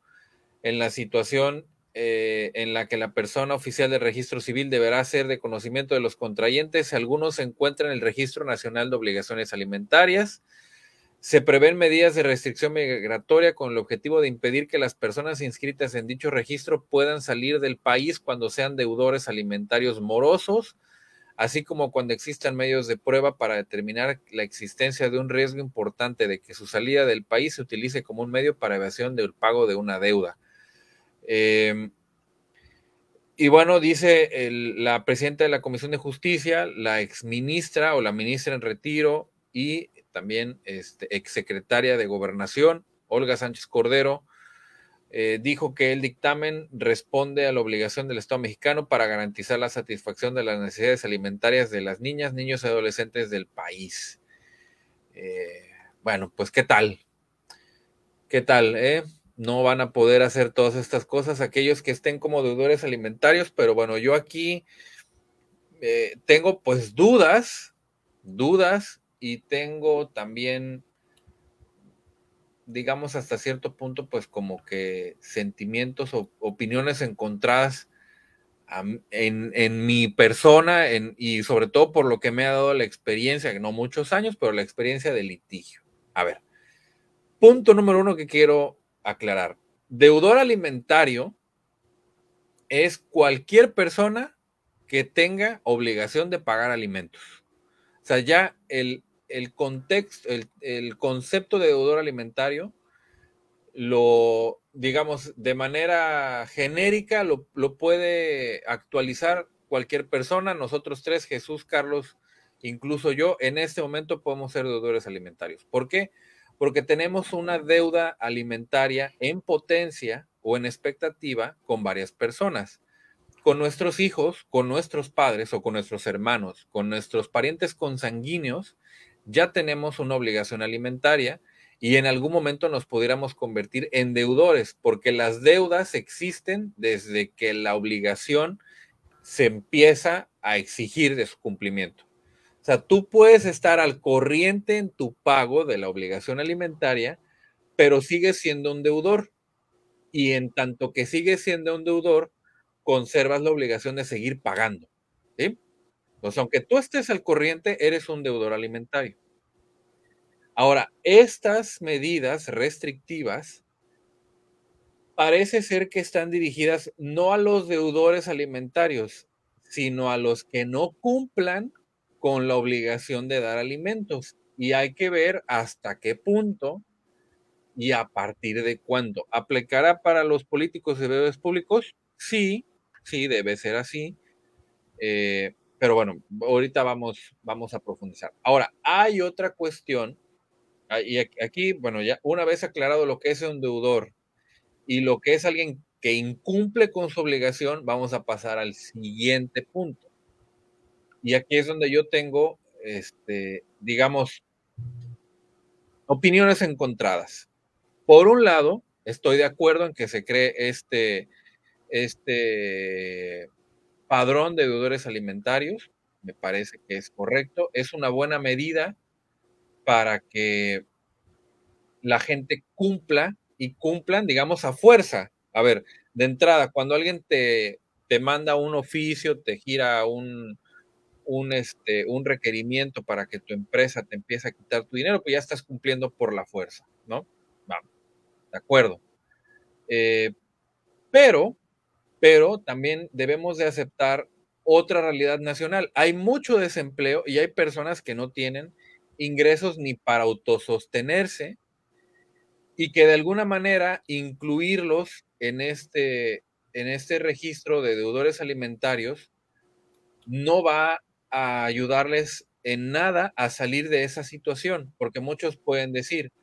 en la situación eh, en la que la persona oficial del registro civil deberá ser de conocimiento de los contrayentes algunos se encuentran en el Registro Nacional de Obligaciones Alimentarias. Se prevén medidas de restricción migratoria con el objetivo de impedir que las personas inscritas en dicho registro puedan salir del país cuando sean deudores alimentarios morosos así como cuando existan medios de prueba para determinar la existencia de un riesgo importante de que su salida del país se utilice como un medio para evasión del pago de una deuda. Em, y bueno, dice la presidenta de la Comisión de Justicia, la exministra o la ministra en retiro y también este, exsecretaria de Gobernación, Olga Sánchez Cordero, eh, dijo que el dictamen responde a la obligación del Estado mexicano para garantizar la satisfacción de las necesidades alimentarias de las niñas, niños y adolescentes del país. Eh, bueno, pues qué tal, qué tal, eh? No van a poder hacer todas estas cosas aquellos que estén como deudores alimentarios, pero bueno, yo aquí tengo pues dudas, dudas y tengo también digamos, hasta cierto punto, pues como que sentimientos o opiniones encontradas en, mi persona y sobre todo por lo que me ha dado la experiencia, no muchos años, pero la experiencia de litigio. A ver, punto número uno que quiero aclarar. Deudor alimentario es cualquier persona que tenga obligación de pagar alimentos. O sea, ya el, el contexto, el, concepto de deudor alimentario, lo, digamos, de manera genérica, lo, lo puede actualizar cualquier persona, nosotros tres, Jesús, Carlos, incluso yo, en este momento podemos ser deudores alimentarios. ¿Por qué? Porque tenemos una deuda alimentaria en potencia o en expectativa con varias personas, con nuestros hijos, con nuestros padres o con nuestros hermanos, con nuestros parientes consanguíneos ya tenemos una obligación alimentaria y en algún momento nos pudiéramos convertir en deudores, porque las deudas existen desde que la obligación se empieza a exigir de su cumplimiento. O sea, tú puedes estar al corriente en tu pago de la obligación alimentaria, pero sigues siendo un deudor. Y en tanto que sigues siendo un deudor, conservas la obligación de seguir pagando. ¿sí? aunque tú estés al corriente, eres un deudor alimentario. Ahora, estas medidas restrictivas parece ser que están dirigidas no a los deudores alimentarios, sino a los que no cumplan con la obligación de dar alimentos. Y hay que ver hasta qué punto y a partir de cuándo. ¿Aplicará para los políticos de deberes públicos? Sí, sí, debe ser así. Eh, pero bueno, ahorita vamos, vamos a profundizar. Ahora, hay otra cuestión, ah, y aquí, bueno, ya una vez aclarado lo que es un deudor y lo que es alguien que incumple con su obligación, vamos a pasar al siguiente punto. Y aquí es donde yo tengo, este, digamos, opiniones encontradas. Por un lado, estoy de acuerdo en que se cree este, este padrón de deudores alimentarios, me parece que es correcto, es una buena medida para que la gente cumpla y cumplan, digamos, a fuerza. A ver, de entrada, cuando alguien te, te manda un oficio, te gira un, un, este, un requerimiento para que tu empresa te empiece a quitar tu dinero, pues ya estás cumpliendo por la fuerza, ¿no? Vamos, de acuerdo. Eh, pero pero también debemos de aceptar otra realidad nacional. Hay mucho desempleo y hay personas que no tienen ingresos ni para autosostenerse y que de alguna manera incluirlos en este, en este registro de deudores alimentarios no va a ayudarles en nada a salir de esa situación, porque muchos pueden decir,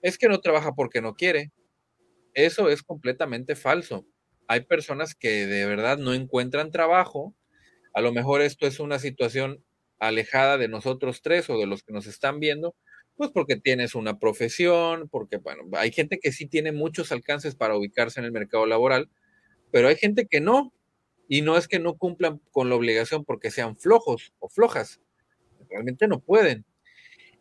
es que no trabaja porque no quiere. Eso es completamente falso hay personas que de verdad no encuentran trabajo. A lo mejor esto es una situación alejada de nosotros tres o de los que nos están viendo, pues porque tienes una profesión, porque bueno, hay gente que sí tiene muchos alcances para ubicarse en el mercado laboral, pero hay gente que no, y no es que no cumplan con la obligación porque sean flojos o flojas, realmente no pueden.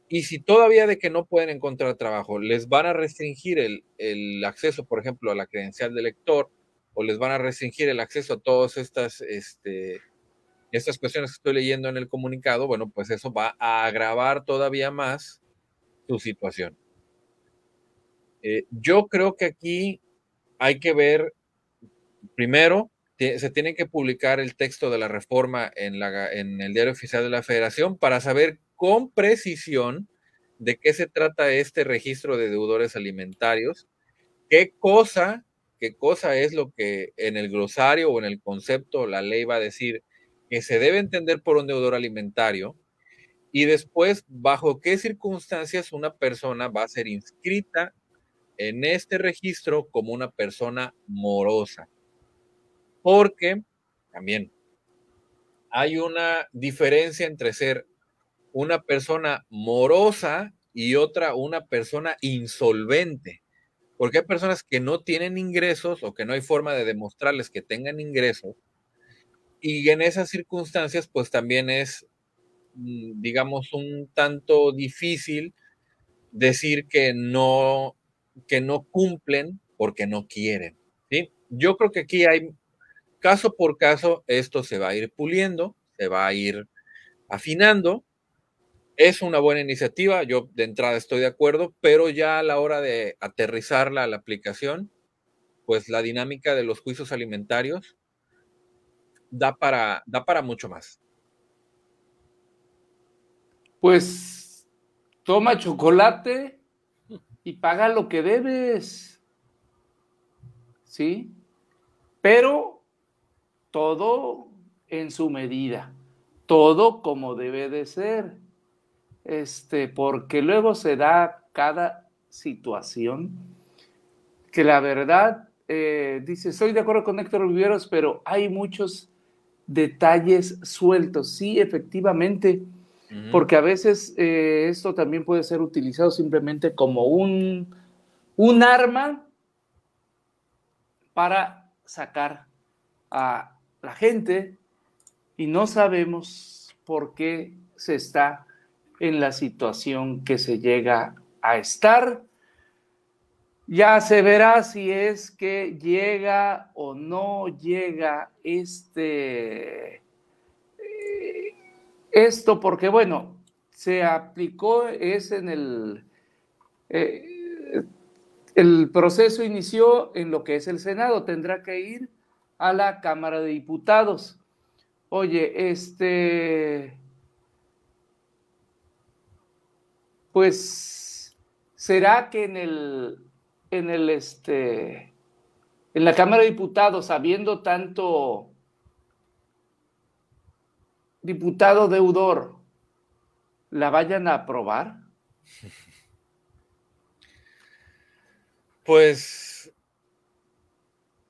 Y si todavía de que no pueden encontrar trabajo, les van a restringir el, acceso, por ejemplo, a la credencial de lector, o les van a restringir el acceso a todas estas, este, estas cuestiones que estoy leyendo en el comunicado, bueno, pues eso va a agravar todavía más su situación. Eh, yo creo que aquí hay que ver, primero, se tiene que publicar el texto de la reforma en, la, en el diario oficial de la federación para saber con precisión de qué se trata este registro de deudores alimentarios, qué cosa qué cosa es lo que en el glosario o en el concepto la ley va a decir que se debe entender por un deudor alimentario y después bajo qué circunstancias una persona va a ser inscrita en este registro como una persona morosa. Porque también hay una diferencia entre ser una persona morosa y otra una persona insolvente. Porque hay personas que no tienen ingresos o que no hay forma de demostrarles que tengan ingresos. Y en esas circunstancias, pues también es, mm, digamos, un tanto difícil decir que no, que no cumplen porque no quieren. ¿sí? Yo creo que aquí hay, caso por caso, esto se va a ir puliendo, se va a ir afinando es una buena iniciativa, yo de entrada estoy de acuerdo, pero ya a la hora de aterrizarla a la aplicación, pues la dinámica de los juicios alimentarios da para, da para mucho más. Pues toma chocolate y paga lo que debes. ¿Sí? Pero todo en su medida, todo como debe de ser este, porque luego se da cada situación que la verdad, eh, dice, estoy de acuerdo con Héctor Oliveros, pero hay muchos detalles sueltos. Sí, efectivamente, porque a veces eh, esto también puede ser utilizado simplemente como un, un arma para sacar a la gente y no sabemos por qué se está en la situación que se llega a estar. Ya se verá si es que llega o no llega este eh, esto porque bueno, se aplicó es en el eh, el proceso inició en lo que es el Senado, tendrá que ir a la Cámara de Diputados. Oye, este pues, ¿será que en el, en el, este, en la Cámara de Diputados, habiendo tanto diputado deudor, la vayan a aprobar? Pues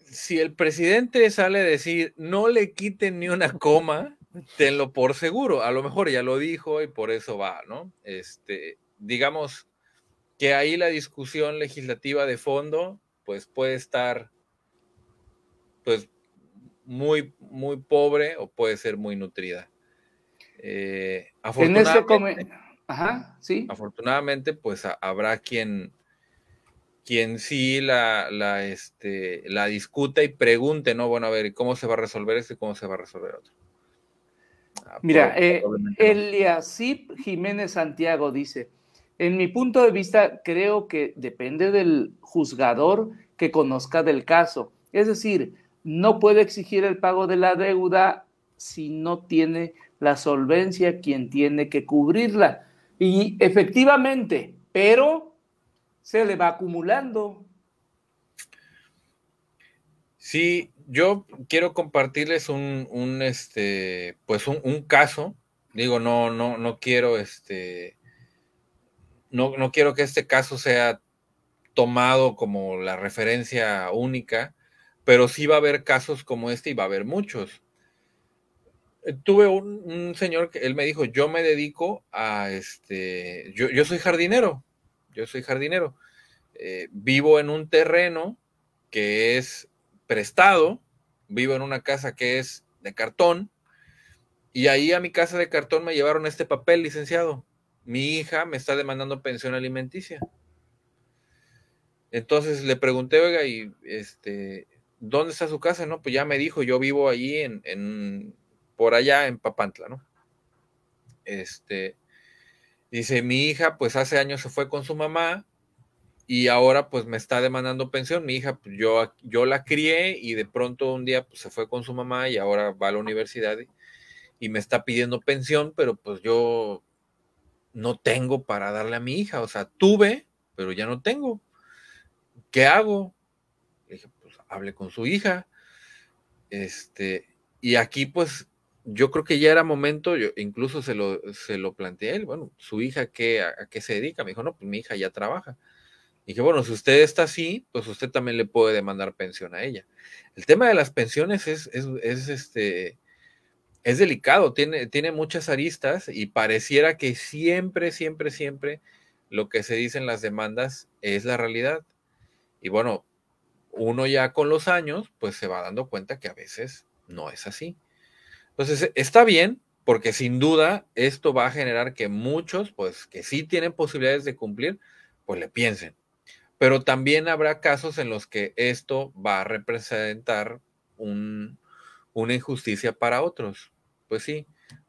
si el presidente sale a decir no le quiten ni una coma, (laughs) tenlo por seguro. A lo mejor ya lo dijo y por eso va, ¿no? Este, digamos que ahí la discusión legislativa de fondo, pues puede estar, pues muy, muy pobre o puede ser muy nutrida. Eh, este afortunadamente, pues habrá quien, quien sí la, este, la, discuta y pregunte, ¿no? Bueno, a ver, ¿cómo se va a resolver esto y cómo se va a resolver otro? Ah, Mira, eh, Eliasip Jiménez Santiago dice, en mi punto de vista, creo que depende del juzgador que conozca del caso. Es decir, no puede exigir el pago de la deuda si no tiene la solvencia quien tiene que cubrirla. Y efectivamente, pero se le va acumulando. Sí, yo quiero compartirles un, este, pues caso. Digo, no, no, no quiero este no, quiero que este caso sea tomado como la referencia única, pero sí va a haber casos como este y va a haber muchos. Eh, tuve un, señor que él me dijo, yo me dedico a este, yo, soy jardinero, yo soy jardinero, eh, vivo en un terreno que es prestado, vivo en una casa que es de cartón, y ahí a mi casa de cartón me llevaron este papel, licenciado mi hija me está demandando pensión alimenticia. Entonces le pregunté, oiga, y este, ¿dónde está su casa? No, pues ya me dijo, yo vivo allí en, en por allá en Papantla, ¿no? Este, dice, mi hija, pues hace años se fue con su mamá y ahora pues me está demandando pensión. Mi hija, pues, yo, yo la crié y de pronto un día pues, se fue con su mamá y ahora va a la universidad y me está pidiendo pensión, pero pues yo no tengo para darle a mi hija, o sea, tuve, pero ya no tengo. ¿Qué hago? Le dije, pues hable con su hija. Este, y aquí pues yo creo que ya era momento, yo incluso se lo, planteé a él, bueno, su hija qué, a, qué se dedica, me dijo, no, pues mi hija ya trabaja. Y dije, bueno, si usted está así, pues usted también le puede demandar pensión a ella. El tema de las pensiones es, es, es este, es delicado, tiene, tiene muchas aristas y pareciera que siempre, siempre, siempre lo que se dice en las demandas es la realidad. Y bueno, uno ya con los años, pues se va dando cuenta que a veces no es así. Entonces, está bien, porque sin duda esto va a generar que muchos, pues que sí tienen posibilidades de cumplir, pues le piensen. Pero también habrá casos en los que esto va a representar una injusticia para otros pues sí,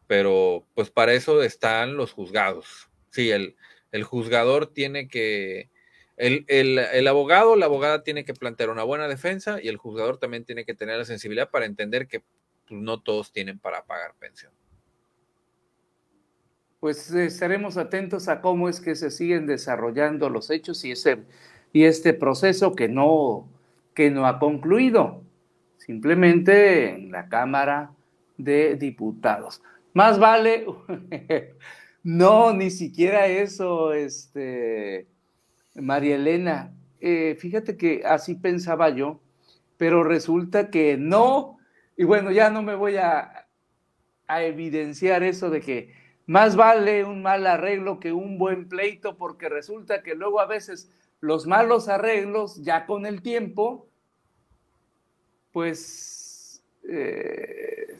pero pues para eso están los juzgados. Sí, el, el juzgador tiene que, el, el, abogado, la abogada tiene que plantear una buena defensa y el juzgador también tiene que tener la sensibilidad para entender que pues, no todos tienen para pagar pensión. Pues estaremos atentos a cómo es que se siguen desarrollando los hechos y, ese, y este proceso que no, que no ha concluido. Simplemente la Cámara de Diputados. Más vale, (laughs) no, ni siquiera eso, este, María Elena, eh, fíjate que así pensaba yo, pero resulta que no, y bueno, ya no me voy a, a evidenciar eso de que más vale un mal arreglo que un buen pleito, porque resulta que luego a veces los malos arreglos, ya con el tiempo, pues eh,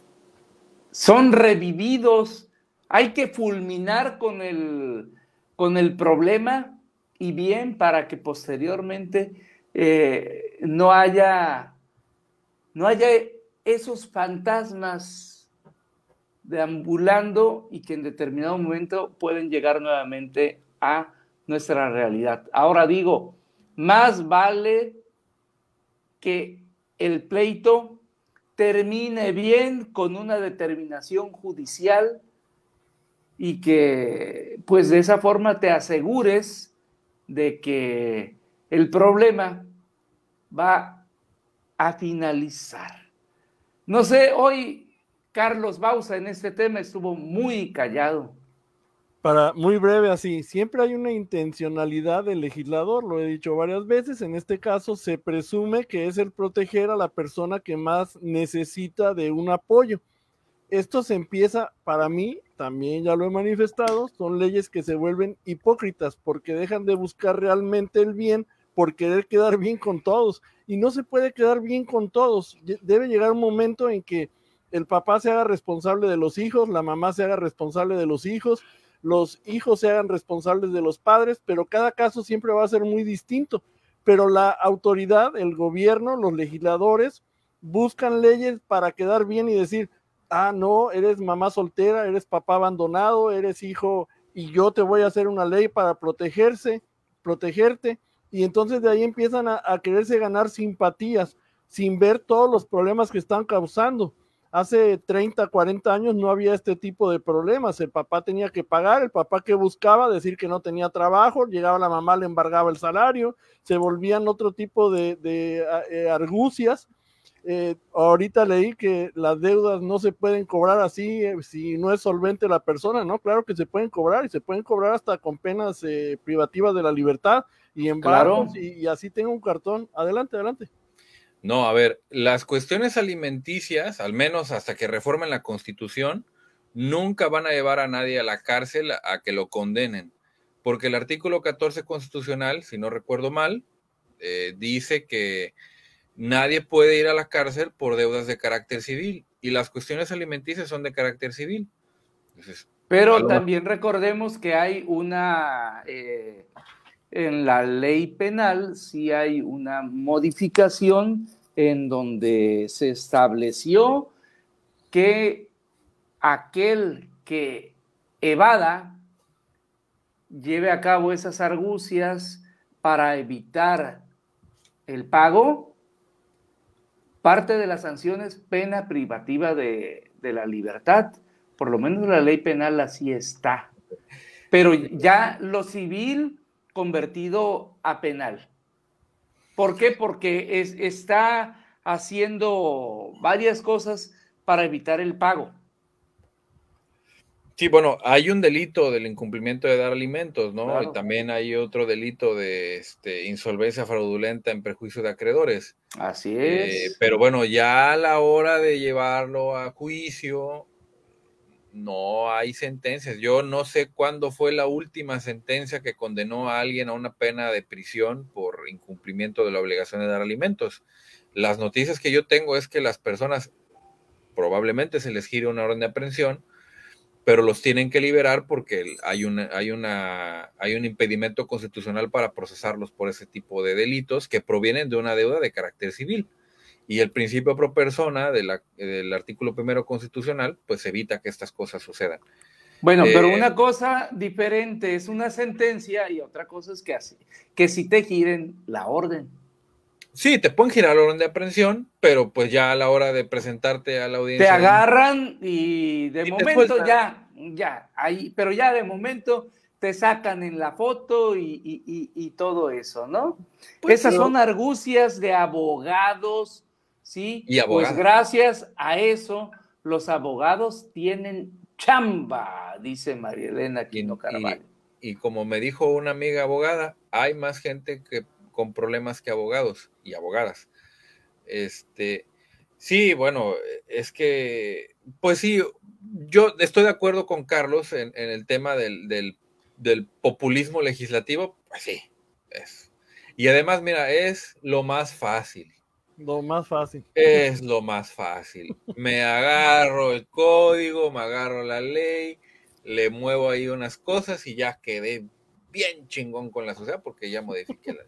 son revividos, hay que fulminar con el, con el problema y bien para que posteriormente eh, no, haya, no haya esos fantasmas deambulando y que en determinado momento pueden llegar nuevamente a nuestra realidad. Ahora digo, más vale que el pleito termine bien con una determinación judicial y que pues de esa forma te asegures de que el problema va a finalizar. No sé, hoy Carlos Bausa en este tema estuvo muy callado para muy breve así, siempre hay una intencionalidad del legislador, lo he dicho varias veces, en este caso se presume que es el proteger a la persona que más necesita de un apoyo. Esto se empieza, para mí, también ya lo he manifestado, son leyes que se vuelven hipócritas porque dejan de buscar realmente el bien por querer quedar bien con todos. Y no se puede quedar bien con todos. Debe llegar un momento en que el papá se haga responsable de los hijos, la mamá se haga responsable de los hijos, los hijos se hagan responsables de los padres, pero cada caso siempre va a ser muy distinto. Pero la autoridad, el gobierno, los legisladores buscan leyes para quedar bien y decir, ah, no, eres mamá soltera, eres papá abandonado, eres hijo y yo te voy a hacer una ley para protegerse, protegerte. Y entonces de ahí empiezan a, a quererse ganar simpatías sin ver todos los problemas que están causando hace 30, 40 años no había este tipo de problemas. El papá tenía que pagar, el papá que buscaba decir que no tenía trabajo, llegaba la mamá, le embargaba el salario, se volvían otro tipo de, eh, argucias. Eh, ahorita leí que las deudas no se pueden cobrar así eh, si no es solvente la persona, ¿no? Claro que se pueden cobrar y se pueden cobrar hasta con penas privativas de la libertad y embargos y, y así tengo un cartón. Adelante, adelante. No, a ver, las cuestiones alimenticias, al menos hasta que reformen la constitución, nunca van a llevar a nadie a la cárcel a que lo condenen, porque el artículo 14 constitucional, si no recuerdo mal, eh, dice que nadie puede ir a la cárcel por deudas de carácter civil y las cuestiones alimenticias son de carácter civil. Pero también recordemos que hay una... Eh, en la ley penal sí hay una modificación en donde se estableció que aquel que evada lleve a cabo esas argucias para evitar el pago, parte de las sanciones pena privativa de, de la libertad. Por lo menos la ley penal así está. Pero ya lo civil convertido a penal. ¿Por qué? Porque es, está haciendo varias cosas para evitar el pago. Sí, bueno, hay un delito del incumplimiento de dar alimentos, ¿no? Y también hay otro delito de este, insolvencia fraudulenta en perjuicio de acreedores. Así eh, es. pero bueno, ya a la hora de llevarlo a juicio, no hay sentencias. Yo no sé cuándo fue la última sentencia que condenó a alguien a una pena de prisión por incumplimiento de la obligación de dar alimentos. Las noticias que yo tengo es que las personas probablemente se les gire una orden de aprehensión, pero los tienen que liberar porque hay, una, hay, una, hay un impedimento constitucional para procesarlos por ese tipo de delitos que provienen de una deuda de carácter civil. Y el principio pro persona del artículo primero constitucional, pues evita que estas cosas sucedan. Bueno, pero eh, una cosa diferente es una sentencia y otra cosa es que, así, que si te giren la orden. Sí, te pueden girar la orden de aprehensión, pero pues ya a la hora de presentarte a la audiencia. Te agarran y de momento ya, ya, ahí, pero ya de momento te sacan en la foto y, todo eso, ¿no? Pues Esas son argucias de abogados ¿sí? Y pues gracias a eso, los abogados tienen chamba, dice María Elena Quino Carvalho. Y, como me dijo una amiga abogada, hay más gente que con problemas que abogados y abogadas. Este, sí, bueno, es que, pues sí, yo estoy de acuerdo con Carlos en, el tema del, del, populismo legislativo, pues sí, es. Y además, mira, es lo más fácil. Lo más fácil. Es lo más fácil. Me agarro el código, me agarro la ley, le muevo ahí unas cosas y ya quedé bien chingón con la sociedad porque ya modifiqué la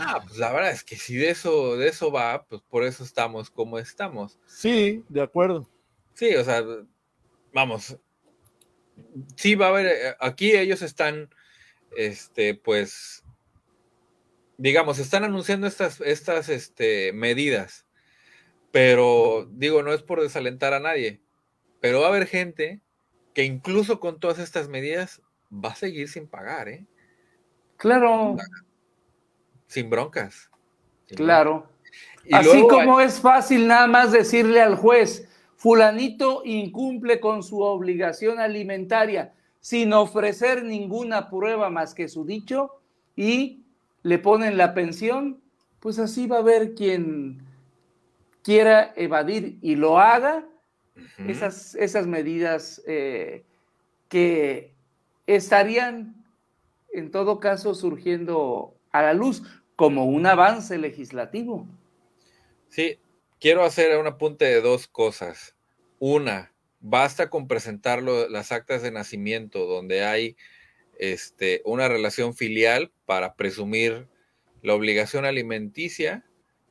Ah, pues la verdad es que si de eso, de eso va, pues por eso estamos como estamos. Sí, de acuerdo. Sí, o sea, vamos. Sí va a haber, eh, aquí ellos están, este, pues digamos, están anunciando estas, estas este, medidas, pero digo, no es por desalentar a nadie, pero va a haber gente que incluso con todas estas medidas va a seguir sin pagar, ¿eh? Claro. Sin broncas. claro. Así como es fácil nada más decirle al juez, fulanito incumple con su obligación alimentaria sin ofrecer ninguna prueba más que su dicho y le ponen la pensión, pues así va a haber quien quiera evadir y lo haga esas, esas, medidas eh, que estarían en todo caso surgiendo a la luz como un avance legislativo. Sí, quiero hacer un apunte de dos cosas. Una, basta con presentar las actas de nacimiento donde hay este, una relación filial para presumir la obligación alimenticia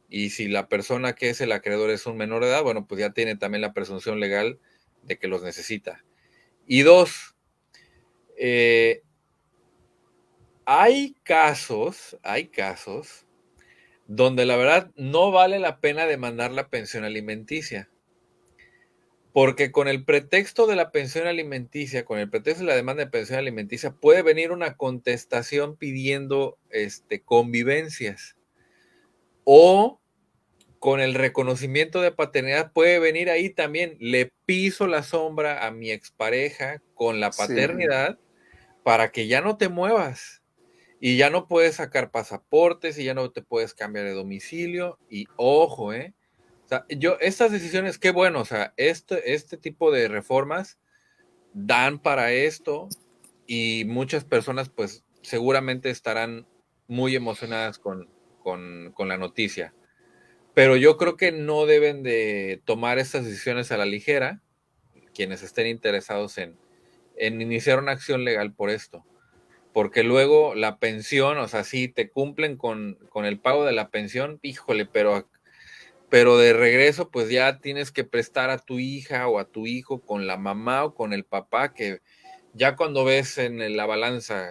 y si la persona que es el acreedor es un menor de edad, bueno, pues ya tiene también la presunción legal de que los necesita. Y dos, eh, hay casos, hay casos donde la verdad no vale la pena demandar la pensión alimenticia porque con el pretexto de la pensión alimenticia, con el pretexto de la demanda de pensión alimenticia, puede venir una contestación pidiendo este, convivencias. O con el reconocimiento de paternidad puede venir ahí también, le piso la sombra a mi expareja con la paternidad para que ya no te muevas y ya no puedes sacar pasaportes y ya no te puedes cambiar de domicilio y ojo, ¿eh? yo, estas decisiones, qué bueno, o sea, este, este tipo de reformas dan para esto y muchas personas pues seguramente estarán muy emocionadas con, con, la noticia. Pero yo creo que no deben de tomar estas decisiones a la ligera quienes estén interesados en, en iniciar una acción legal por esto. Porque luego la pensión, o sea, si te cumplen con, con el pago de la pensión, híjole, pero pero de regreso pues ya tienes que prestar a tu hija o a tu hijo con la mamá o con el papá, que ya cuando ves en la balanza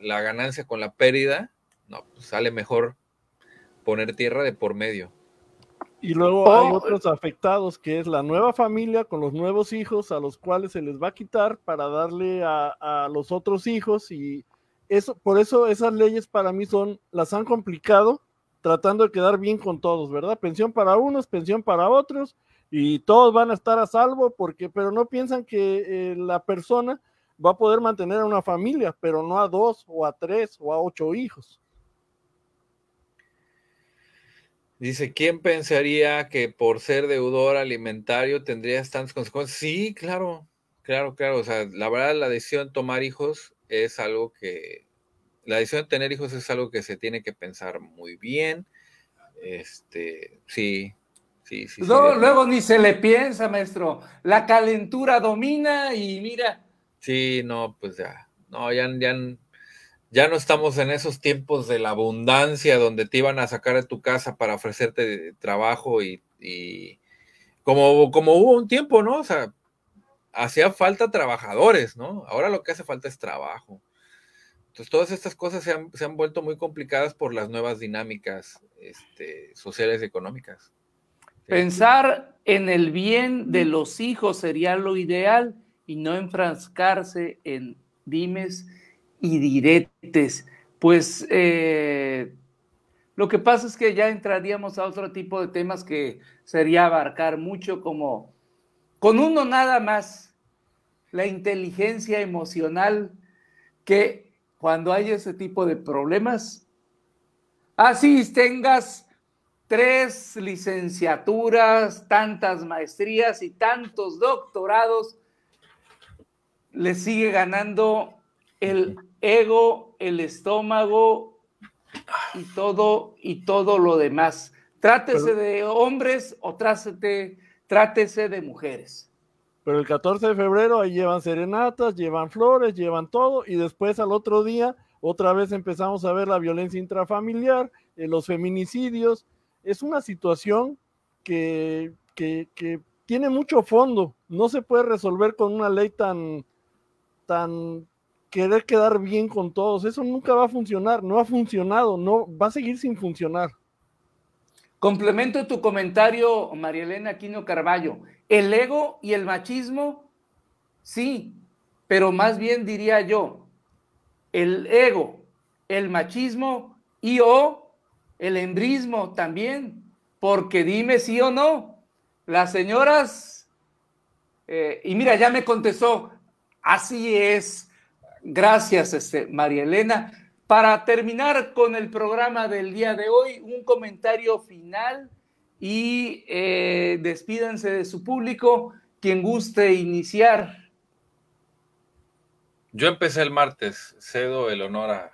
la ganancia con la pérdida, no, pues sale mejor poner tierra de por medio. Y luego hay oh, otros afectados, que es la nueva familia con los nuevos hijos a los cuales se les va a quitar para darle a, los otros hijos y eso, por eso esas leyes para mí son, las han complicado tratando de quedar bien con todos, ¿verdad? Pensión para unos, pensión para otros, y todos van a estar a salvo, porque, pero no piensan que eh, la persona va a poder mantener a una familia, pero no a dos o a tres o a ocho hijos. Dice, ¿quién pensaría que por ser deudor alimentario tendrías tantas consecuencias? Sí, claro, claro, claro. O sea, la verdad, la decisión de tomar hijos es algo que la decisión de tener hijos es algo que se tiene que pensar muy bien. Este, sí, sí, sí. luego ni se le piensa, maestro. La calentura domina y mira. Sí, no, pues ya. No, ya, ya, ya no estamos en esos tiempos de la abundancia donde te iban a sacar de tu casa para ofrecerte trabajo y, como, como hubo un tiempo, ¿no? O sea, hacía falta trabajadores, ¿no? Ahora lo que hace falta es trabajo. Entonces, todas estas cosas se han, vuelto muy complicadas por las nuevas dinámicas este, sociales y económicas. Pensar en el bien de los hijos sería lo ideal y no enfrascarse en dimes y diretes. Pues eh, lo que pasa es que ya entraríamos a otro tipo de temas que sería abarcar mucho como con uno nada más, la inteligencia emocional que cuando hay ese tipo de problemas? Así tengas tres licenciaturas, tantas maestrías y tantos doctorados, le sigue ganando el ego, el estómago y todo y todo lo demás. Trátese de hombres o trátese de mujeres. Pero el 14 de febrero ahí llevan serenatas, llevan flores, llevan todo y después al otro día otra vez empezamos a ver la violencia intrafamiliar, eh, los feminicidios. Es una situación que, que, tiene mucho fondo. No se puede resolver con una ley tan, tan querer quedar bien con todos. Eso nunca va a funcionar, no ha funcionado, no va a seguir sin funcionar. Complemento tu comentario, María Elena Aquino Carballo. El ego y el machismo, sí, pero más bien diría yo, el ego, el machismo y o el embrismo también, porque dime sí o no, las señoras, eh, y mira, ya me contestó, así es, gracias, este, María Elena. Para terminar con el programa del día de hoy, un comentario final y eh, despídanse de su público, quien guste iniciar. Yo empecé el martes, cedo el honor a...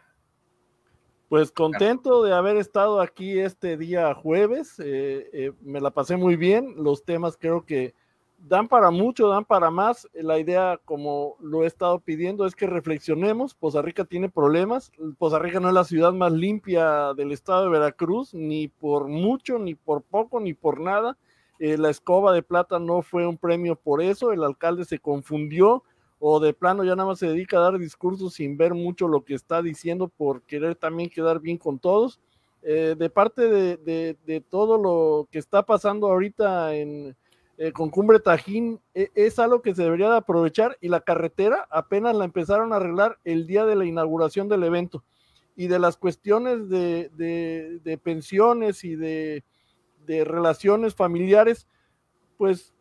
Pues contento de haber estado aquí este día jueves, eh, eh, me la pasé muy bien, los temas creo que dan para mucho, dan para más. La idea, como lo he estado pidiendo, es que reflexionemos. Poza Rica tiene problemas. Poza Rica no es la ciudad más limpia del estado de Veracruz, ni por mucho, ni por poco, ni por nada. Eh, la escoba de plata no fue un premio por eso. El alcalde se confundió o de plano ya nada más se dedica a dar discursos sin ver mucho lo que está diciendo por querer también quedar bien con todos. Eh, de parte de, de todo lo que está pasando ahorita en eh, con Cumbre Tajín e, es algo que se debería de aprovechar y la carretera apenas la empezaron a arreglar el día de la inauguración del evento. Y de las cuestiones de, pensiones y de, relaciones familiares, pues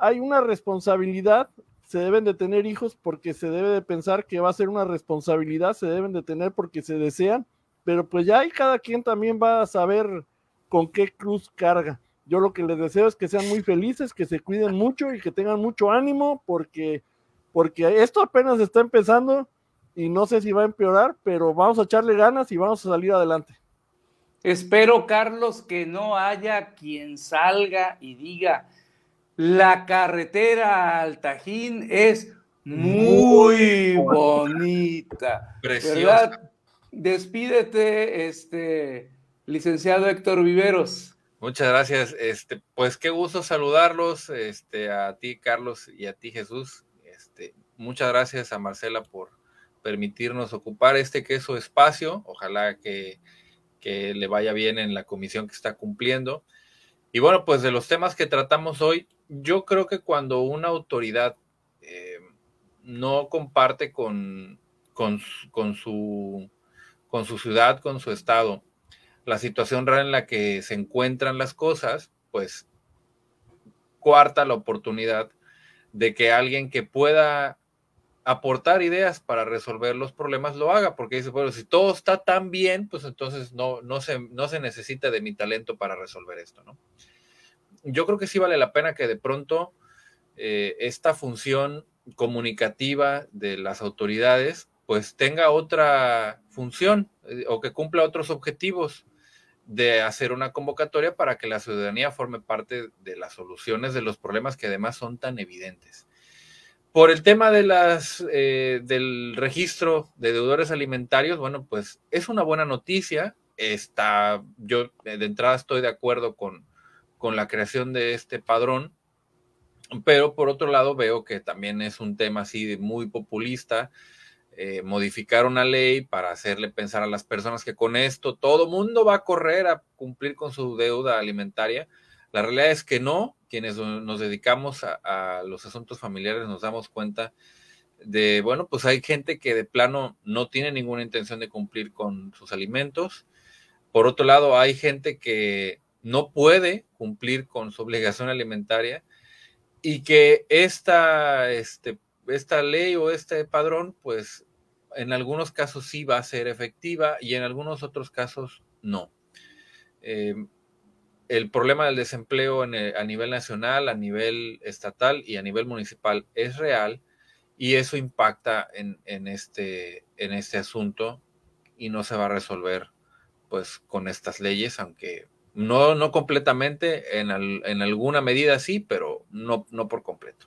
hay una responsabilidad, se deben de tener hijos porque se debe de pensar que va a ser una responsabilidad, se deben de tener porque se desean, pero pues ya hay cada quien también va a saber con qué cruz carga yo lo que les deseo es que sean muy felices, que se cuiden mucho y que tengan mucho ánimo, porque, porque esto apenas está empezando y no sé si va a empeorar, pero vamos a echarle ganas y vamos a salir adelante. Espero, Carlos, que no haya quien salga y diga, la carretera al Tajín es muy bonita. Preciosa. Despídete, este, licenciado Héctor Viveros. Muchas gracias. Este, pues qué gusto saludarlos, este, a ti, Carlos, y a ti, Jesús. Este, muchas gracias a Marcela por permitirnos ocupar este queso espacio. Ojalá que, le vaya bien en la comisión que está cumpliendo. Y bueno, pues de los temas que tratamos hoy, yo creo que cuando una autoridad eh, no comparte con, su, con su ciudad, con su estado, la situación rara en la que se encuentran las cosas, pues cuarta la oportunidad de que alguien que pueda aportar ideas para resolver los problemas lo haga, porque dice, bueno, si todo está tan bien, pues entonces no, no, se, no se necesita de mi talento para resolver esto, ¿no? Yo creo que sí vale la pena que de pronto eh, esta función comunicativa de las autoridades pues tenga otra función eh, o que cumpla otros objetivos de hacer una convocatoria para que la ciudadanía forme parte de las soluciones de los problemas que además son tan evidentes. Por el tema de las, eh, del registro de deudores alimentarios, bueno, pues es una buena noticia. Está, yo de entrada estoy de acuerdo con, con la creación de este padrón, pero por otro lado veo que también es un tema así muy populista eh, modificar una ley para hacerle pensar a las personas que con esto todo mundo va a correr a cumplir con su deuda alimentaria. La realidad es que no, quienes nos dedicamos a, los asuntos familiares nos damos cuenta de, bueno, pues hay gente que de plano no tiene ninguna intención de cumplir con sus alimentos. Por otro lado, hay gente que no puede cumplir con su obligación alimentaria y que esta, este, esta ley o este padrón, pues en algunos casos sí va a ser efectiva y en algunos otros casos no. Eh, el problema del desempleo a nivel nacional, a nivel estatal y a nivel municipal es real y eso impacta en, este, en este asunto y no se va a resolver pues con estas leyes, aunque no, no completamente, en, en alguna medida sí, pero no, no por completo.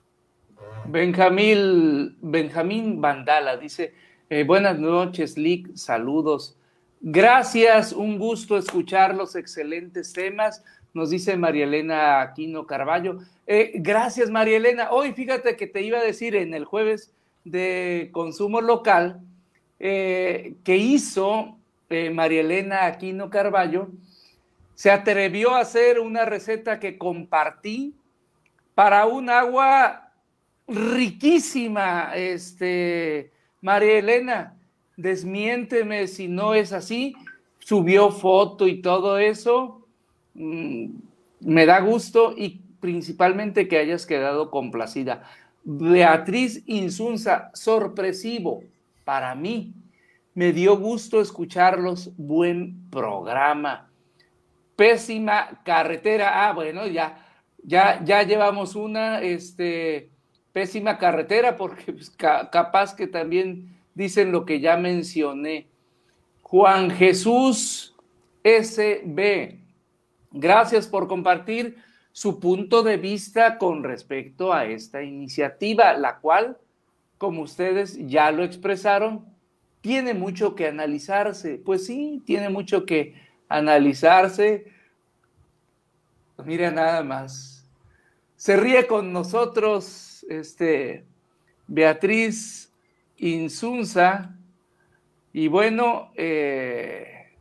Benjamín, Benjamín Vandala dice, eh, buenas noches, Lick. Saludos. Gracias, un gusto escuchar los excelentes temas, nos dice María Elena Aquino Carballo. Eh, gracias, María Elena. Hoy fíjate que te iba a decir en el jueves de consumo local eh, que hizo María Elena Aquino Carballo, se atrevió a hacer una receta que compartí para un agua riquísima, este, María Elena, desmiénteme si no es así, subió foto y todo eso, mm, me da gusto y principalmente que hayas quedado complacida. Beatriz Insunza, sorpresivo para mí. Me dio gusto escucharlos. Buen programa. Pésima carretera. Ah, bueno, ya, ya, ya llevamos una. Este, pésima carretera, porque pues, capaz que también dicen lo que ya mencioné. Juan Jesús SB, gracias por compartir su punto de vista con respecto a esta iniciativa, la cual, como ustedes ya lo expresaron, tiene mucho que analizarse. Pues sí, tiene mucho que analizarse. Mira nada más. Se ríe con nosotros este, Beatriz Insunza, y bueno, eh,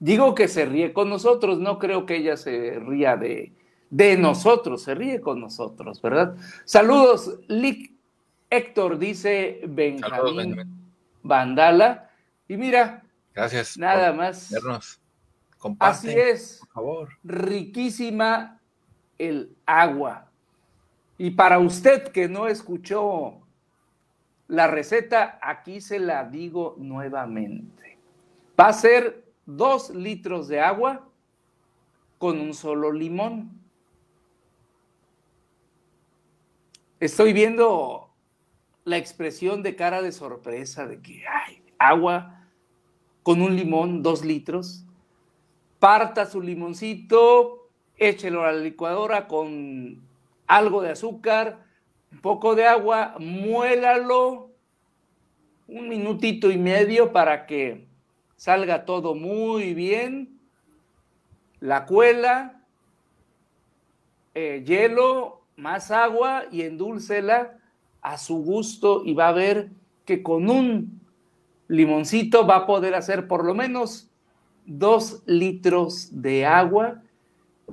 digo que se ríe con nosotros, no creo que ella se ría de, de nosotros, se ríe con nosotros, ¿verdad? Saludos, Lick Héctor, dice Benjamín, Vandala. Y mira, gracias. Nada más. Vernos. Así es. Por favor. Riquísima el agua. Y para usted que no escuchó la receta, aquí se la digo nuevamente. Va a ser dos litros de agua con un solo limón. Estoy viendo la expresión de cara de sorpresa de que hay agua con un limón, dos litros. Parta su limoncito, échelo a la licuadora con algo de azúcar, un poco de agua, muélalo un minutito y medio para que salga todo muy bien, la cuela, eh, hielo, más agua y endulcela a su gusto y va a ver que con un limoncito va a poder hacer por lo menos dos litros de agua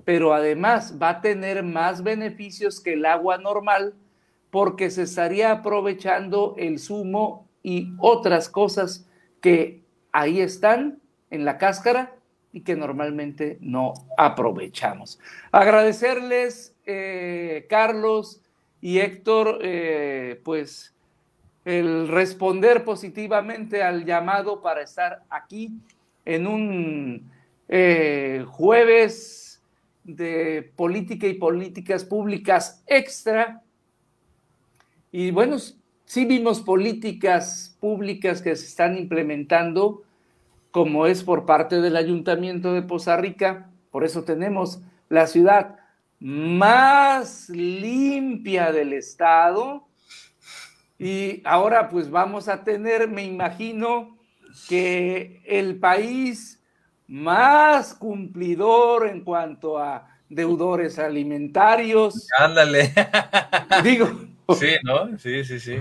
pero además va a tener más beneficios que el agua normal porque se estaría aprovechando el zumo y otras cosas que ahí están en la cáscara y que normalmente no aprovechamos. Agradecerles, eh, Carlos y Héctor, eh, pues el responder positivamente al llamado para estar aquí en un eh, jueves de política y políticas públicas extra. Y bueno, sí vimos políticas públicas que se están implementando, como es por parte del Ayuntamiento de Poza Rica. Por eso tenemos la ciudad más limpia del estado. Y ahora pues vamos a tener, me imagino, que el país más cumplidor en cuanto a deudores alimentarios. Ándale. (laughs) Digo. Sí, ¿no? Sí, sí, sí.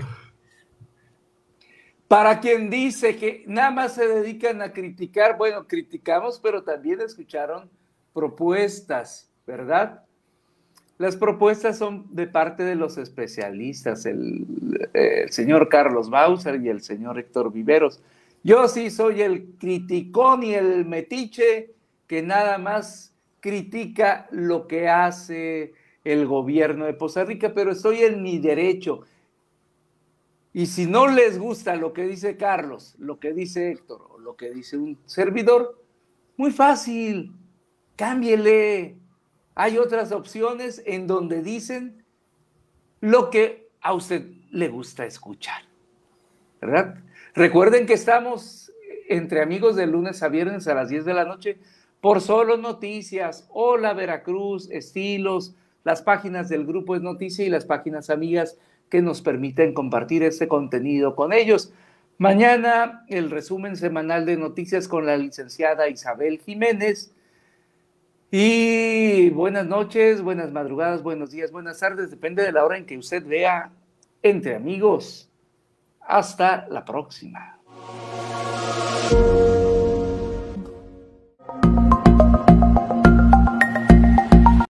Para quien dice que nada más se dedican a criticar, bueno, criticamos, pero también escucharon propuestas, ¿verdad? Las propuestas son de parte de los especialistas, el, señor Carlos Bowser y el señor Héctor Viveros. Yo sí soy el criticón y el metiche que nada más critica lo que hace el gobierno de Poza Rica, pero estoy en mi derecho. Y si no les gusta lo que dice Carlos, lo que dice Héctor o lo que dice un servidor, muy fácil, cámbiele. Hay otras opciones en donde dicen lo que a usted le gusta escuchar. ¿Verdad? Recuerden que estamos entre amigos de lunes a viernes a las 10 de la noche por Solo Noticias, Hola Veracruz, Estilos, las páginas del grupo de noticias y las páginas amigas que nos permiten compartir este contenido con ellos. Mañana el resumen semanal de noticias con la licenciada Isabel Jiménez. Y buenas noches, buenas madrugadas, buenos días, buenas tardes, depende de la hora en que usted vea entre amigos. Hasta la próxima.